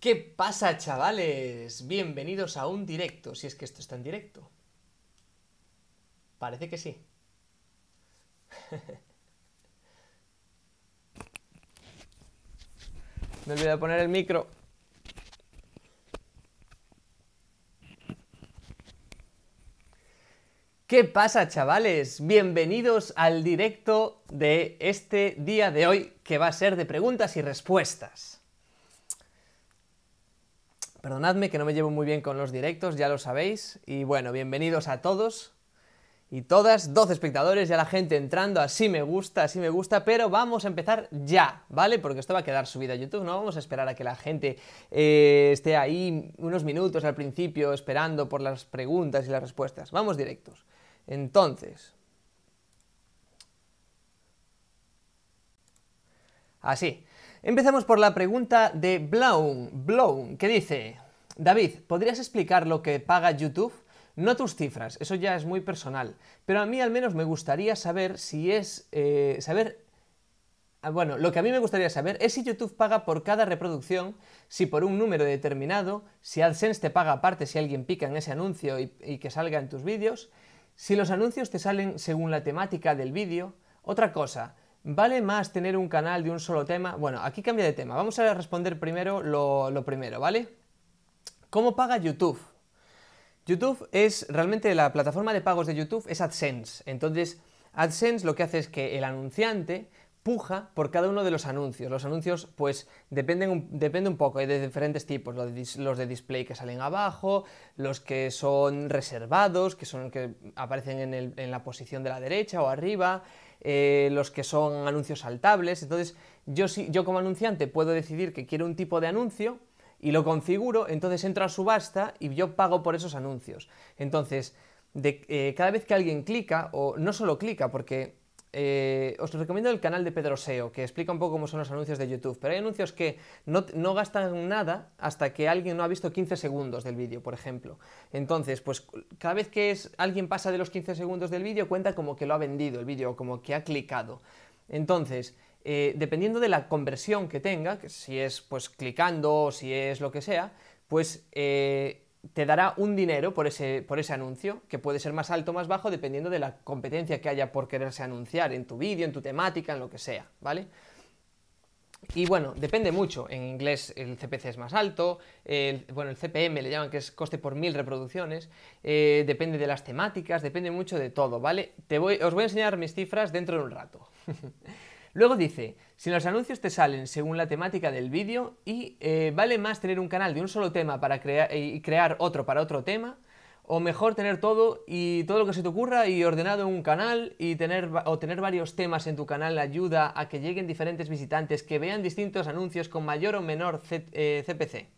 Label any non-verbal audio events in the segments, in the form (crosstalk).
¿Qué pasa, chavales? Bienvenidos a un directo, si es que esto está en directo. Parece que sí. (laughs) Me olvidé de poner el micro. ¿Qué pasa, chavales? Bienvenidos al directo de este día de hoy, que va a ser de preguntas y respuestas. Perdonadme que no me llevo muy bien con los directos, ya lo sabéis. Y bueno, bienvenidos a todos y todas, 12 espectadores, ya la gente entrando, así me gusta, así me gusta, pero vamos a empezar ya, ¿vale? Porque esto va a quedar subido a YouTube, no vamos a esperar a que la gente eh, esté ahí unos minutos al principio esperando por las preguntas y las respuestas. Vamos directos. Entonces... Así. Empezamos por la pregunta de Blown, Blown, que dice, David, ¿podrías explicar lo que paga YouTube? No tus cifras, eso ya es muy personal, pero a mí al menos me gustaría saber si es, eh, saber ah, bueno, lo que a mí me gustaría saber es si YouTube paga por cada reproducción, si por un número determinado, si AdSense te paga aparte si alguien pica en ese anuncio y, y que salga en tus vídeos, si los anuncios te salen según la temática del vídeo. Otra cosa, ¿Vale más tener un canal de un solo tema? Bueno, aquí cambia de tema. Vamos a responder primero lo, primero, ¿vale? ¿Cómo paga YouTube? YouTube es realmente la plataforma de pagos de YouTube es AdSense. Entonces, AdSense lo que hace es que el anunciante puja por cada uno de los anuncios. Los anuncios, pues, dependen un, depende un poco, hay ¿eh? de diferentes tipos. Los de, display que salen abajo, los que son reservados, que son que aparecen en la posición de la derecha o arriba, eh, los que son anuncios saltables. Entonces, yo, yo como anunciante puedo decidir que quiero un tipo de anuncio y lo configuro, entonces entro a subasta y yo pago por esos anuncios. Entonces, eh, cada vez que alguien clica, o no solo clica, porque eh, os recomiendo el canal de Pedro SEO, que explica un poco cómo son los anuncios de YouTube, pero hay anuncios que no, gastan nada hasta que alguien no ha visto 15 segundos del vídeo, por ejemplo. Entonces, pues cada vez que es, alguien pasa de los 15 segundos del vídeo, cuenta como que lo ha vendido el vídeo, como que ha clicado. Entonces, eh, dependiendo de la conversión que tenga, que si es pues clicando, si es lo que sea, pues... Eh, te dará un dinero por ese, por ese anuncio, que puede ser más alto o más bajo dependiendo de la competencia que haya por quererse anunciar en tu vídeo, en tu temática, en lo que sea, ¿vale? Y bueno, depende mucho. En inglés el CPC es más alto, bueno, el CPM le llaman que es coste por mil reproducciones, eh, depende de las temáticas, depende mucho de todo, ¿vale? Te voy, os voy a enseñar mis cifras dentro de un rato. (laughs) Luego dice, si los anuncios te salen según la temática del vídeo y eh, vale más tener un canal de un solo tema para crear y crear otro para otro tema, o mejor tener todo y todo lo que se te ocurra y ordenado en un canal y tener o tener varios temas en tu canal ayuda a que lleguen diferentes visitantes que vean distintos anuncios con mayor o menor CPC. Eh,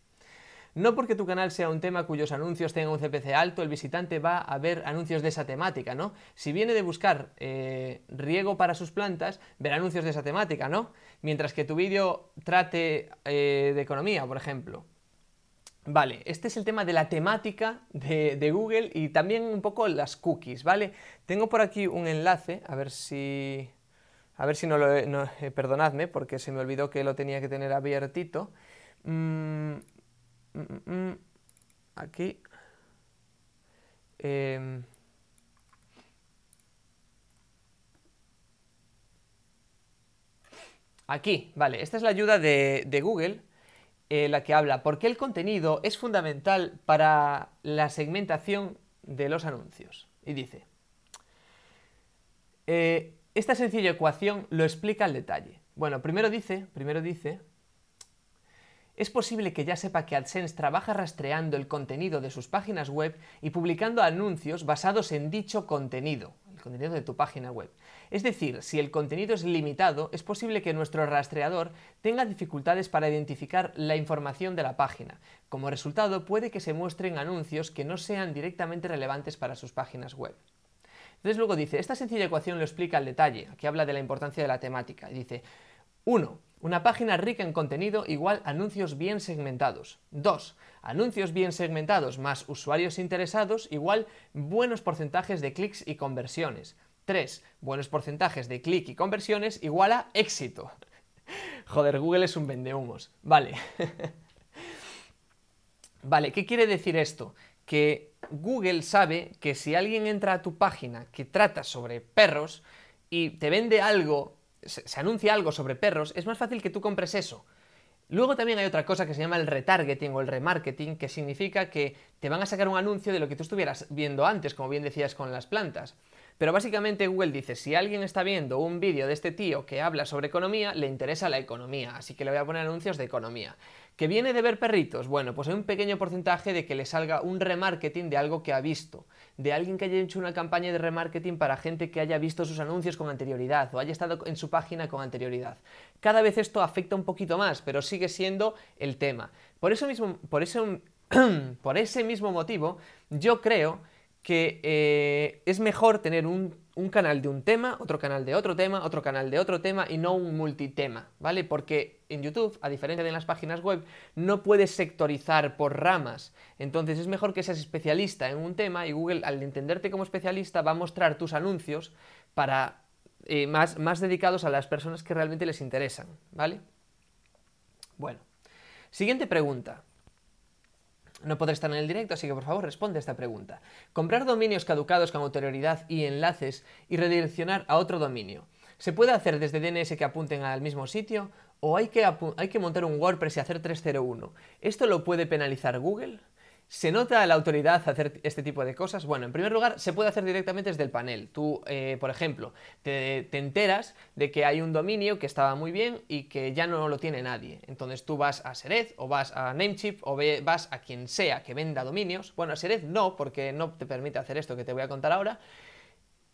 no porque tu canal sea un tema cuyos anuncios tengan un CPC alto, el visitante va a ver anuncios de esa temática, ¿no? Si viene de buscar eh, riego para sus plantas, verá anuncios de esa temática, ¿no? Mientras que tu vídeo trate eh, de economía, por ejemplo. Vale, este es el tema de la temática de, Google y también un poco las cookies, ¿vale? Tengo por aquí un enlace, a ver si... A ver si no lo... Eh, perdonadme porque se me olvidó que lo tenía que tener abiertito. Mm, Mm, mm, mm. Aquí. Em. Aquí, vale, esta es la ayuda de, Google, eh, la que habla por qué el contenido es fundamental para la segmentación de los anuncios. Y dice, eh, esta sencilla ecuación lo explica al detalle. Bueno, primero dice, primero dice es posible que ya sepa que AdSense trabaja rastreando el contenido de sus páginas web y publicando anuncios basados en dicho contenido, el contenido de tu página web. Es decir, si el contenido es limitado, es posible que nuestro rastreador tenga dificultades para identificar la información de la página. Como resultado, puede que se muestren anuncios que no sean directamente relevantes para sus páginas web. Entonces luego dice, esta sencilla ecuación lo explica al detalle, aquí habla de la importancia de la temática, dice, 1. Una página rica en contenido igual anuncios bien segmentados. 2. Anuncios bien segmentados más usuarios interesados igual buenos porcentajes de clics y conversiones. 3. Buenos porcentajes de clic y conversiones igual a éxito. (laughs) Joder, Google es un vendehumos. Vale. (laughs) vale, ¿qué quiere decir esto? Que Google sabe que si alguien entra a tu página que trata sobre perros y te vende algo se, anuncia algo sobre perros, es más fácil que tú compres eso. Luego también hay otra cosa que se llama el retargeting o el remarketing, que significa que te van a sacar un anuncio de lo que tú estuvieras viendo antes, como bien decías con las plantas. Pero básicamente Google dice, si alguien está viendo un vídeo de este tío que habla sobre economía, le interesa la economía, así que le voy a poner anuncios de economía. ¿Que viene de ver perritos? Bueno, pues hay un pequeño porcentaje de que le salga un remarketing de algo que ha visto, de alguien que haya hecho una campaña de remarketing para gente que haya visto sus anuncios con anterioridad o haya estado en su página con anterioridad. Cada vez esto afecta un poquito más, pero sigue siendo el tema. Por eso mismo, por (clears throat) por ese mismo motivo, yo creo que eh, es mejor tener un un canal de un tema, otro canal de otro tema, otro canal de otro tema y no un multitema, ¿vale? Porque en YouTube, a diferencia de en las páginas web, no puedes sectorizar por ramas. Entonces es mejor que seas especialista en un tema y Google, al entenderte como especialista, va a mostrar tus anuncios para eh, más, más dedicados a las personas que realmente les interesan, ¿vale? Bueno, siguiente pregunta. No podré estar en el directo, así que por favor responde a esta pregunta. Comprar dominios caducados con autoridad y enlaces y redireccionar a otro dominio. ¿Se puede hacer desde DNS que apunten al mismo sitio? ¿O hay que, hay que montar un WordPress y hacer 301? ¿Esto lo puede penalizar Google? ¿Se nota la autoridad hacer este tipo de cosas? Bueno, en primer lugar, se puede hacer directamente desde el panel. Tú, eh, por ejemplo, te, enteras de que hay un dominio que estaba muy bien y que ya no lo tiene nadie. Entonces tú vas a Serez o vas a Namechip, o vas a quien sea que venda dominios. Bueno, a Serez no, porque no te permite hacer esto que te voy a contar ahora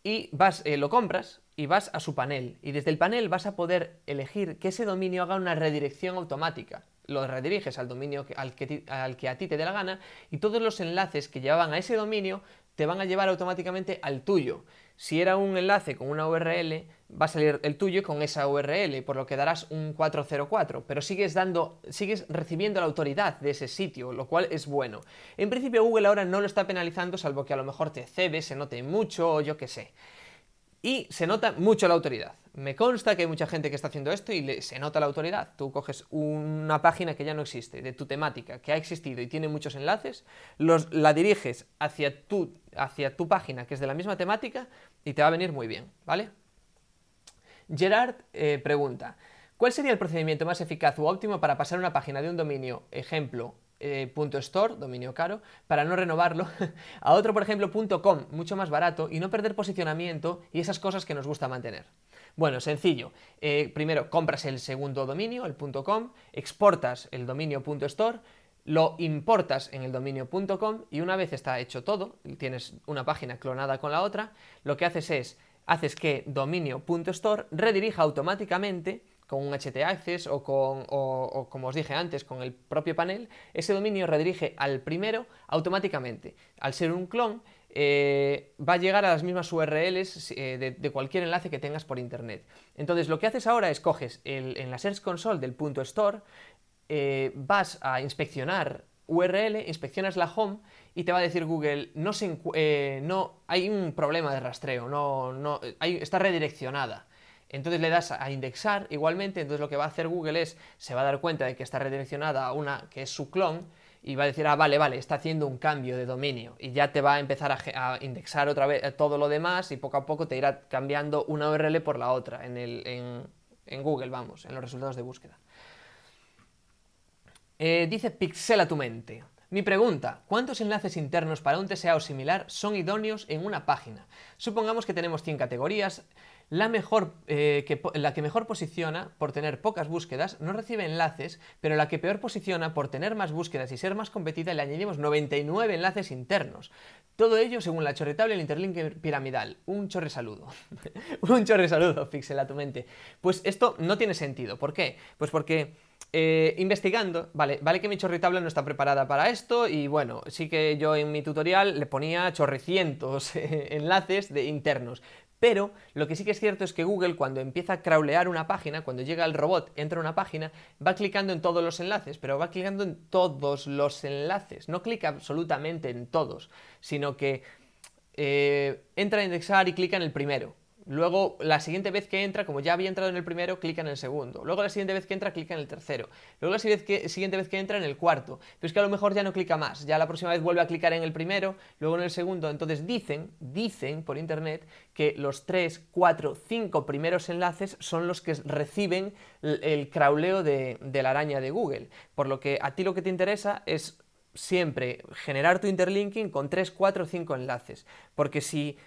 y vas, eh, lo compras y vas a su panel. Y desde el panel vas a poder elegir que ese dominio haga una redirección automática. Lo rediriges al dominio al, que al que a ti te dé la gana y todos los enlaces que llevaban a ese dominio te van a llevar automáticamente al tuyo. Si era un enlace con una URL, va a salir el tuyo con esa URL, por lo que darás un 404, pero sigues dando, sigues recibiendo la autoridad de ese sitio, lo cual es bueno. En principio Google ahora no lo está penalizando, salvo que a lo mejor te cede, se note mucho o yo qué sé. Y se nota mucho la autoridad. Me consta que hay mucha gente que está haciendo esto y se nota la autoridad. Tú coges una página que ya no existe, de tu temática, que ha existido y tiene muchos enlaces, los, la diriges hacia hacia tu página que es de la misma temática, y te va a venir muy bien, ¿vale? Gerard eh, pregunta, ¿cuál sería el procedimiento más eficaz u óptimo para pasar una página de un dominio, ejemplo, eh, .store, dominio caro, para no renovarlo, (laughs) a otro, por ejemplo, .com, mucho más barato, y no perder posicionamiento y esas cosas que nos gusta mantener? Bueno, sencillo. Eh, primero compras el segundo dominio, el .com, exportas el dominio .store, lo importas en el dominio.com y una vez está hecho todo, tienes una página clonada con la otra, lo que haces es, haces que dominio.store redirija automáticamente con un htaccess o, con, o, como os dije antes, con el propio panel, ese dominio redirige al primero automáticamente. Al ser un clon, eh, va a llegar a las mismas URLs eh, de, cualquier enlace que tengas por internet. Entonces, lo que haces ahora es coges el, en la Search Console del store, eh, vas a inspeccionar URL, inspeccionas la home y te va a decir Google, no, eh, hay un problema de rastreo, no, no, está redireccionada. Entonces le das a indexar igualmente, entonces lo que va a hacer Google es, se va a dar cuenta de que está redireccionada a una que es su clon y va a decir, ah, vale, vale, está haciendo un cambio de dominio y ya te va a empezar a, indexar otra vez eh, todo lo demás y poco a poco te irá cambiando una URL por la otra en Google, vamos, en los resultados de búsqueda. Eh, dice Pixela tu mente. Mi pregunta, ¿cuántos enlaces internos para un TSA o similar son idóneos en una página? Supongamos que tenemos 100 categorías, la, mejor, eh, que, la que mejor posiciona por tener pocas búsquedas no recibe enlaces, pero la que peor posiciona por tener más búsquedas y ser más competida le añadimos 99 enlaces internos. Todo ello según la chorretable el interlink piramidal. Un chorre saludo. (laughs) un chorre saludo, pixela tu mente. Pues esto no tiene sentido. ¿Por qué? Pues porque eh, investigando, vale, vale que mi chorritabla no está preparada para esto y bueno, sí que yo en mi tutorial le ponía chorrecientos (laughs) enlaces de internos, pero lo que sí que es cierto es que Google cuando empieza a crawlear una página, cuando llega el robot, entra a una página, va clicando en todos los enlaces, pero va clicando en todos los enlaces, no clica absolutamente en todos, sino que eh, entra a indexar y clica en el primero, Luego, la siguiente vez que entra, como ya había entrado en el primero, clica en el segundo. Luego, la siguiente vez que entra, clica en el tercero. Luego, la siguiente vez que entra, en el cuarto. Pero es que a lo mejor ya no clica más. Ya la próxima vez vuelve a clicar en el primero, luego en el segundo. Entonces, dicen, dicen por internet que los 3, 4, 5 primeros enlaces son los que reciben el crauleo de, de la araña de Google. Por lo que a ti lo que te interesa es siempre generar tu interlinking con 3, 4, 5 enlaces. Porque si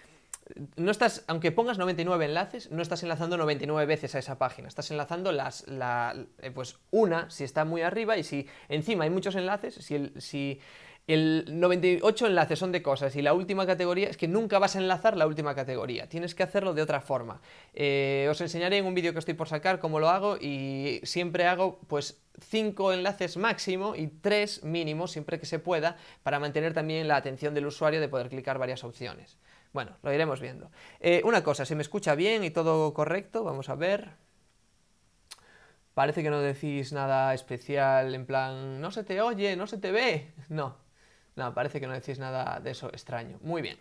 no estás, aunque pongas 99 enlaces, no estás enlazando 99 veces a esa página, estás enlazando las, la, eh, pues una si está muy arriba y si encima hay muchos enlaces, si el, si el 98 enlaces son de cosas y la última categoría es que nunca vas a enlazar la última categoría, tienes que hacerlo de otra forma. Eh, os enseñaré en un vídeo que estoy por sacar cómo lo hago y siempre hago pues 5 enlaces máximo y 3 mínimo siempre que se pueda para mantener también la atención del usuario de poder clicar varias opciones. Bueno, lo iremos viendo. Eh, una cosa, si me escucha bien y todo correcto? Vamos a ver. Parece que no decís nada especial en plan, no se te oye, no se te ve. (laughs) No, no, parece que no decís nada de eso extraño. Muy bien.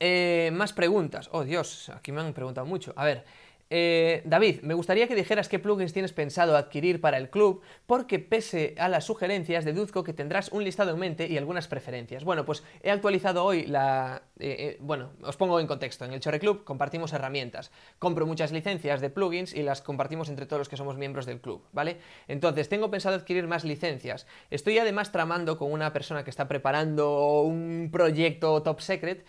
Eh, más preguntas. Oh Dios, aquí me han preguntado mucho. A ver, eh, David, me gustaría que dijeras qué plugins tienes pensado adquirir para el club, porque pese a las sugerencias, deduzco que tendrás un listado en mente y algunas preferencias. Bueno, pues he actualizado hoy la... Eh, eh, bueno, os pongo en contexto. En el Chorre Club compartimos herramientas. Compro muchas licencias de plugins y las compartimos entre todos los que somos miembros del club, ¿vale? Entonces, tengo pensado adquirir más licencias. Estoy además tramando con una persona que está preparando un proyecto top secret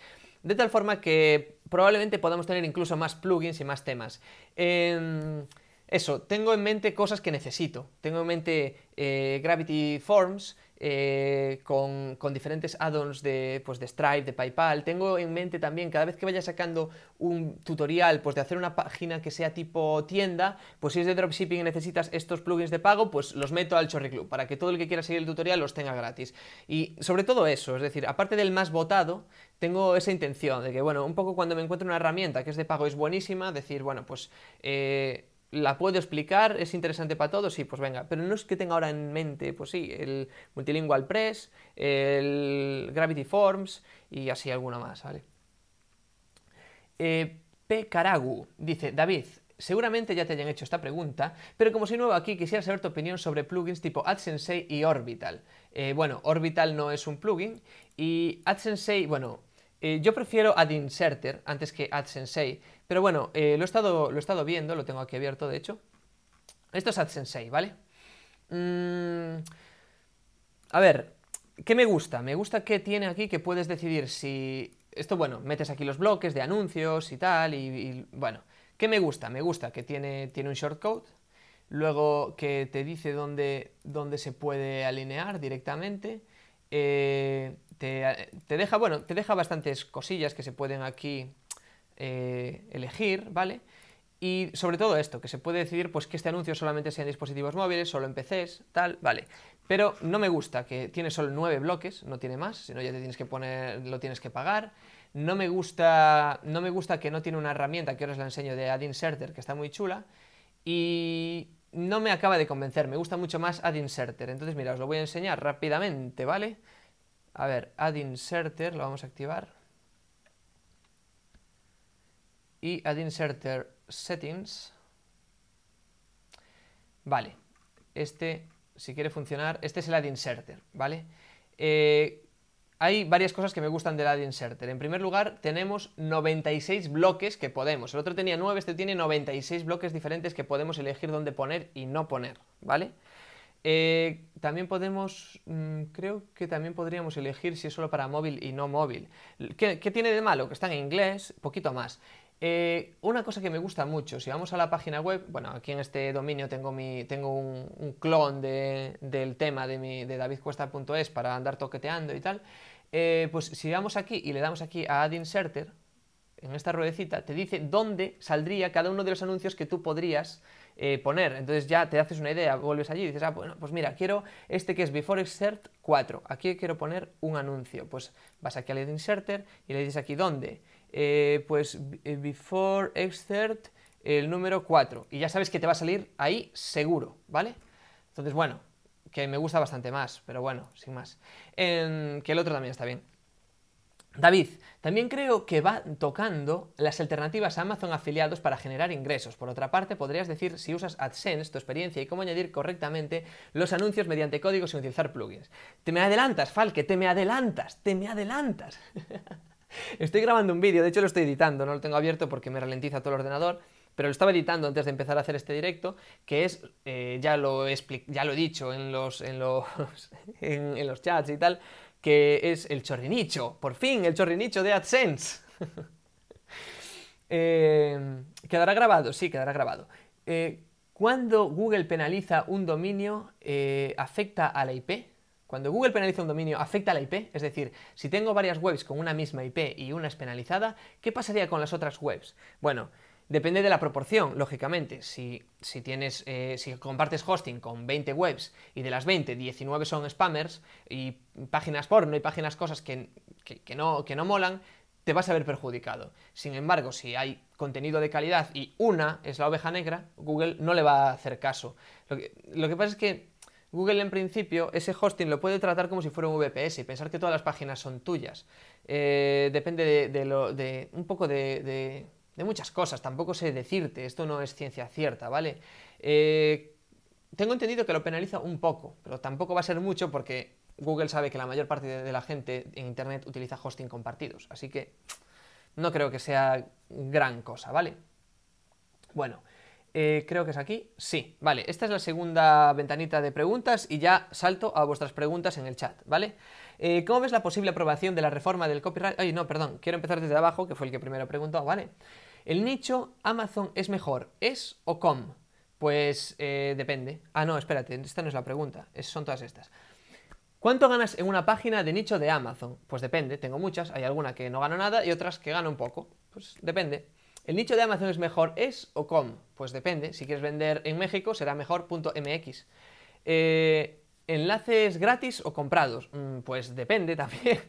de tal forma que probablemente podamos tener incluso más plugins y más temas. Em, eso, tengo en mente cosas que necesito. Tengo en mente eh, Gravity Forms, eh, con, diferentes add-ons de, pues, de Stripe, de PayPal. Tengo en mente también, cada vez que vaya sacando un tutorial pues, de hacer una página que sea tipo tienda, pues si es de dropshipping y necesitas estos plugins de pago, pues los meto al Chorri Club para que todo el que quiera seguir el tutorial los tenga gratis. Y sobre todo eso, es decir, aparte del más votado, tengo esa intención de que, bueno, un poco cuando me encuentro una herramienta que es de pago es buenísima, decir, bueno, pues... Eh, la puedo explicar, es interesante para todos, sí, pues venga, pero no es que tenga ahora en mente, pues sí, el Multilingual Press, el Gravity Forms y así alguna más, ¿vale? Eh, P. Caragu dice, David, seguramente ya te hayan hecho esta pregunta, pero como soy nuevo aquí, quisiera saber tu opinión sobre plugins tipo AdSensei y Orbital. Eh, bueno, Orbital no es un plugin y AdSensei, bueno, eh, yo prefiero ad inserter antes que AdSensei, pero bueno, eh, lo, he estado, lo he estado viendo, lo tengo aquí abierto, de hecho. Esto es AdSensei, ¿vale? Mm, a ver, ¿qué me gusta? Me gusta que tiene aquí que puedes decidir si... Esto, bueno, metes aquí los bloques de anuncios y tal, y, bueno. ¿Qué me gusta? Me gusta que tiene, tiene un shortcode, luego que te dice dónde, dónde se puede alinear directamente, eh, te, te, deja, bueno, te deja bastantes cosillas que se pueden aquí eh, elegir, ¿vale? Y sobre todo esto, que se puede decidir pues, que este anuncio solamente sea en dispositivos móviles, solo en PCs, tal, vale. Pero no me gusta que tiene solo nueve bloques, no tiene más, sino ya te tienes que poner, lo tienes que pagar. No me gusta, no me gusta que no tiene una herramienta, que ahora os la enseño, de Ad Inserter, que está muy chula. Y no me acaba de convencer, me gusta mucho más Ad Inserter. Entonces, mira, os lo voy a enseñar rápidamente, ¿vale? A ver, Ad Inserter, lo vamos a activar. y Add Inserter Settings. Vale, este, si quiere funcionar, este es el Add Inserter, ¿vale? Eh, hay varias cosas que me gustan del Add Inserter. En primer lugar, tenemos 96 bloques que podemos. El otro tenía 9, este tiene 96 bloques diferentes que podemos elegir dónde poner y no poner, ¿vale? Eh, también podemos, mm, creo que también podríamos elegir si es solo para móvil y no móvil. ¿Qué, qué tiene de malo? Que está en inglés, poquito más. Eh, una cosa que me gusta mucho, si vamos a la página web, bueno, aquí en este dominio tengo, mi, tengo un, clon del tema de, mi, de davidcuesta.es para andar toqueteando y tal, eh, pues si vamos aquí y le damos aquí a Add Inserter, en esta ruedecita, te dice dónde saldría cada uno de los anuncios que tú podrías eh, poner. Entonces ya te haces una idea, vuelves allí y dices, ah, bueno, pues mira, quiero este que es Before Insert 4, aquí quiero poner un anuncio. Pues vas aquí al Inserter y le dices aquí dónde. Eh, pues eh, before excerpt el número 4 y ya sabes que te va a salir ahí seguro, ¿vale? Entonces, bueno, que me gusta bastante más, pero bueno, sin más. que el otro también está bien. David, también creo que va tocando las alternativas a Amazon afiliados para generar ingresos. Por otra parte, podrías decir si usas AdSense, tu experiencia y cómo añadir correctamente los anuncios mediante códigos sin utilizar plugins. Te me adelantas, Fal, te me adelantas, te me adelantas. (laughs) Estoy grabando un vídeo, de hecho lo estoy editando, no lo tengo abierto porque me ralentiza todo el ordenador, pero lo estaba editando antes de empezar a hacer este directo, que es, eh, ya, lo ya lo he dicho en los, en los, (laughs) en, los chats y tal, que es el chorrinicho, por fin, el chorrinicho de AdSense. (laughs) Em, quedará grabado, sí, quedará grabado. Eh, ¿Cuándo cuando Google penaliza un dominio, eh, ¿afecta a la IP? Cuando Google penaliza un dominio, ¿afecta la IP? Es decir, si tengo varias webs con una misma IP y una es penalizada, ¿qué pasaría con las otras webs? Bueno, depende de la proporción, lógicamente. Si, si tienes, eh, si compartes hosting con 20 webs y de las 20, 19 son spammers y páginas porno y páginas cosas que, no, que no molan, te vas a ver perjudicado. Sin embargo, si hay contenido de calidad y una es la oveja negra, Google no le va a hacer caso. lo que pasa es que Google en principio ese hosting lo puede tratar como si fuera un VPS y pensar que todas las páginas son tuyas. Eh, depende de, un poco de, muchas cosas, tampoco sé decirte, esto no es ciencia cierta, ¿vale? Eh, tengo entendido que lo penaliza un poco, pero tampoco va a ser mucho porque Google sabe que la mayor parte de la gente en Internet utiliza hosting compartidos, así que no creo que sea gran cosa, ¿vale? Bueno, eh, creo que es aquí. Sí, vale. Esta es la segunda ventanita de preguntas y ya salto a vuestras preguntas en el chat, ¿vale? Eh, ¿Cómo ves la posible aprobación de la reforma del copyright? Ay, no, perdón. Quiero empezar desde abajo, que fue el que primero preguntó, ¿vale? El nicho Amazon es mejor, ¿es o com? Pues eh, depende. Ah, no, espérate, esta no es la pregunta. son todas estas. ¿Cuánto ganas en una página de nicho de Amazon? Pues depende, tengo muchas, hay alguna que no gano nada y otras que gano un poco. Pues depende. ¿El nicho de Amazon es mejor es o com? Pues depende. Si quieres vender en México será mejor.mx. Eh, ¿Enlaces gratis o comprados? Mm, pues depende (laughs) también.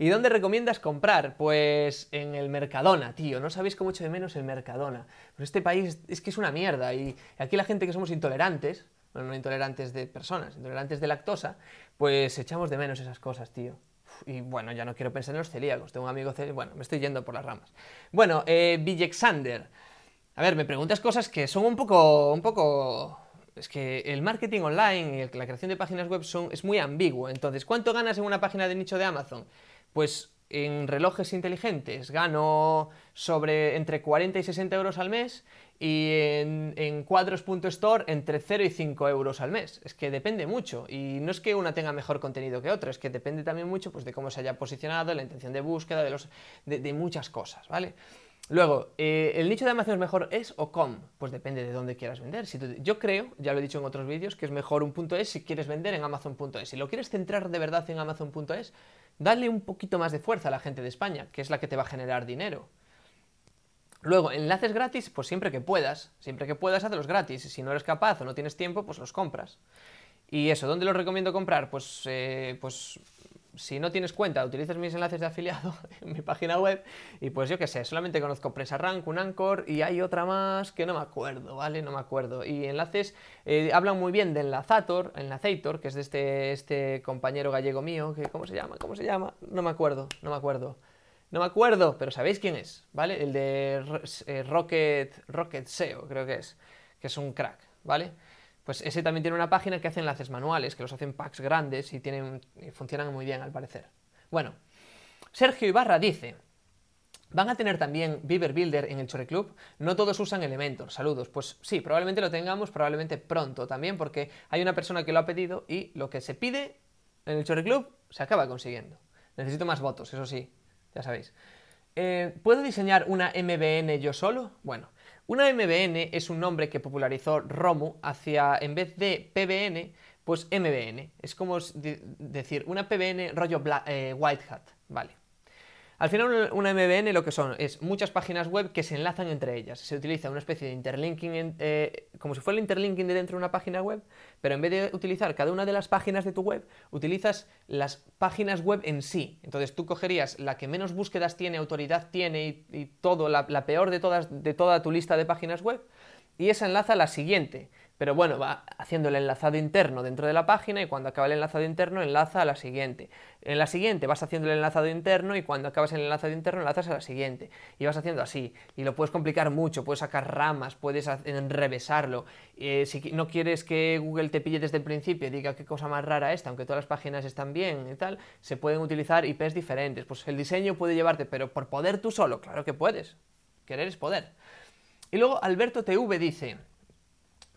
¿Y dónde recomiendas comprar? Pues en el Mercadona, tío. No sabéis cómo echo de menos el Mercadona. este país es que es una mierda. Y aquí la gente que somos intolerantes, bueno, no intolerantes de personas, intolerantes de lactosa, pues echamos de menos esas cosas, tío y bueno, ya no quiero pensar en los celíacos, tengo un amigo celíaco, bueno, me estoy yendo por las ramas. Bueno, eh, Villexander. A ver, me preguntas cosas que son un poco, un poco... Es que el marketing online y la creación de páginas web son, es muy ambiguo. Entonces, ¿cuánto ganas en una página de nicho de Amazon? Pues en relojes inteligentes gano sobre entre 40 y 60 euros al mes y en, cuadros.store entre 0 y 5 euros al mes. Es que depende mucho y no es que una tenga mejor contenido que otra, es que depende también mucho pues, de cómo se haya posicionado, de la intención de búsqueda, de, los, de, muchas cosas, ¿vale? Luego, eh, ¿el nicho de Amazon es mejor es o com? Pues depende de dónde quieras vender. yo creo, ya lo he dicho en otros vídeos, que es mejor un punto .es si quieres vender en Amazon.es. Si lo quieres centrar de verdad en Amazon.es, dale un poquito más de fuerza a la gente de España, que es la que te va a generar dinero. Luego, enlaces gratis, pues siempre que puedas, siempre que puedas, hazlos gratis. y Si no eres capaz o no tienes tiempo, pues los compras. Y eso, ¿dónde los recomiendo comprar? Pues, eh, pues si no tienes cuenta, utilizas mis enlaces de afiliado (laughs) en mi página web y pues yo qué sé, solamente conozco un Unancor y hay otra más que no me acuerdo, ¿vale? No me acuerdo. Y enlaces, eh, hablan muy bien de Enlazator, Enlazator, que es de este, este compañero gallego mío, que ¿cómo se llama? ¿Cómo se llama? No me acuerdo, no me acuerdo. No me acuerdo, pero sabéis quién es, ¿vale? El de eh, Rocket, Rocket SEO, creo que es, que es un crack, ¿vale? Pues ese también tiene una página que hace enlaces manuales, que los hacen packs grandes y, tienen, funcionan muy bien al parecer. Bueno, Sergio Ibarra dice, ¿Van a tener también Beaver Builder en el Chore Club? No todos usan Elementor, saludos. Pues sí, probablemente lo tengamos, probablemente pronto también, porque hay una persona que lo ha pedido y lo que se pide en el Chore Club se acaba consiguiendo. Necesito más votos, eso sí, ya sabéis. Eh, ¿Puedo diseñar una MBN yo solo? Bueno, una MBN es un nombre que popularizó Romu hacia, en vez de PBN, pues MBN. Es como decir, una PBN rollo eh, White Hat, ¿vale? Al final una MBN lo que son es muchas páginas web que se enlazan entre ellas. Se utiliza una especie de interlinking, eh, como si fuera el interlinking de dentro de una página web, pero en vez de utilizar cada una de las páginas de tu web, utilizas las páginas web en sí. Entonces tú cogerías la que menos búsquedas tiene, autoridad tiene y, todo, la, peor de, todas, de toda tu lista de páginas web, y esa enlaza a la siguiente. Pero bueno, va haciendo el enlazado interno dentro de la página y cuando acaba el enlazado interno enlaza a la siguiente. En la siguiente vas haciendo el enlazado interno y cuando acabas el enlazado interno enlazas a la siguiente. Y vas haciendo así. Y lo puedes complicar mucho, puedes sacar ramas, puedes enrevesarlo. Eh, si no quieres que Google te pille desde el principio y diga qué cosa más rara esta, aunque todas las páginas están bien y tal, se pueden utilizar IPs diferentes. Pues el diseño puede llevarte, pero por poder tú solo, claro que puedes. Querer es poder. Y luego Alberto TV dice...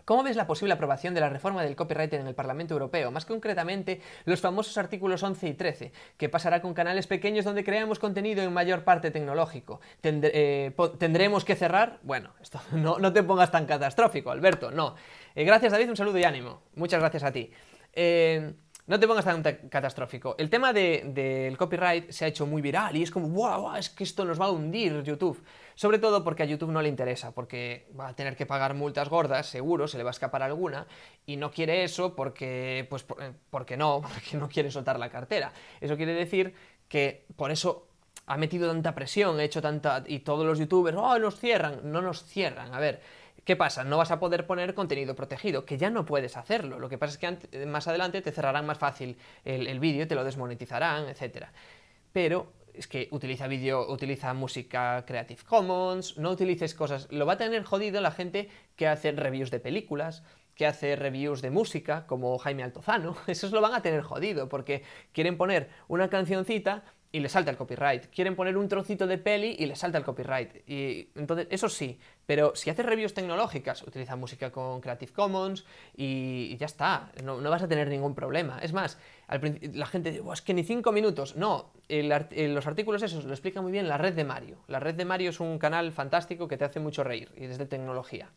¿Cómo ves la posible aprobación de la reforma del copyright en el Parlamento Europeo? Más concretamente, los famosos artículos 11 y 13. ¿Qué pasará con canales pequeños donde creamos contenido en mayor parte tecnológico? Eh, ¿Tendremos que cerrar? Bueno, esto (laughs) no, te pongas tan catastrófico, Alberto, no. Eh, gracias, David, un saludo y ánimo. Muchas gracias a ti. Eh, no te pongas tan catastrófico. El tema del copyright se ha hecho muy viral y es como, wow, wow, es que esto nos va a hundir YouTube. Sobre todo porque a YouTube no le interesa, porque va a tener que pagar multas gordas, seguro, se le va a escapar alguna, y no quiere eso porque, pues, eh, porque no, (laughs) porque no quiere soltar la cartera. Eso quiere decir que por eso ha metido tanta presión, ha hecho tanta. y todos los youtubers, oh, nos cierran. No nos cierran. A ver, ¿Qué pasa? No vas a poder poner contenido protegido, que ya no puedes hacerlo. Lo que pasa es que eh, más adelante te cerrarán más fácil el, vídeo, te lo desmonetizarán, etc. Pero es que utiliza vídeo, utiliza música Creative Commons, no utilices cosas. Lo va a tener jodido la gente que hace reviews de películas, que hace reviews de música, como Jaime Altozano. (laughs) Esos lo van a tener jodido, porque quieren poner una cancioncita y le salta el copyright. Quieren poner un trocito de peli y le salta el copyright. Y entonces, eso sí, pero si haces reviews tecnológicas, utiliza música con Creative Commons y, ya está, no, vas a tener ningún problema. Es más, la gente dice, es que ni cinco minutos. No, eh, los artículos esos lo explica muy bien la red de Mario. La red de Mario es un canal fantástico que te hace mucho reír y desde tecnología.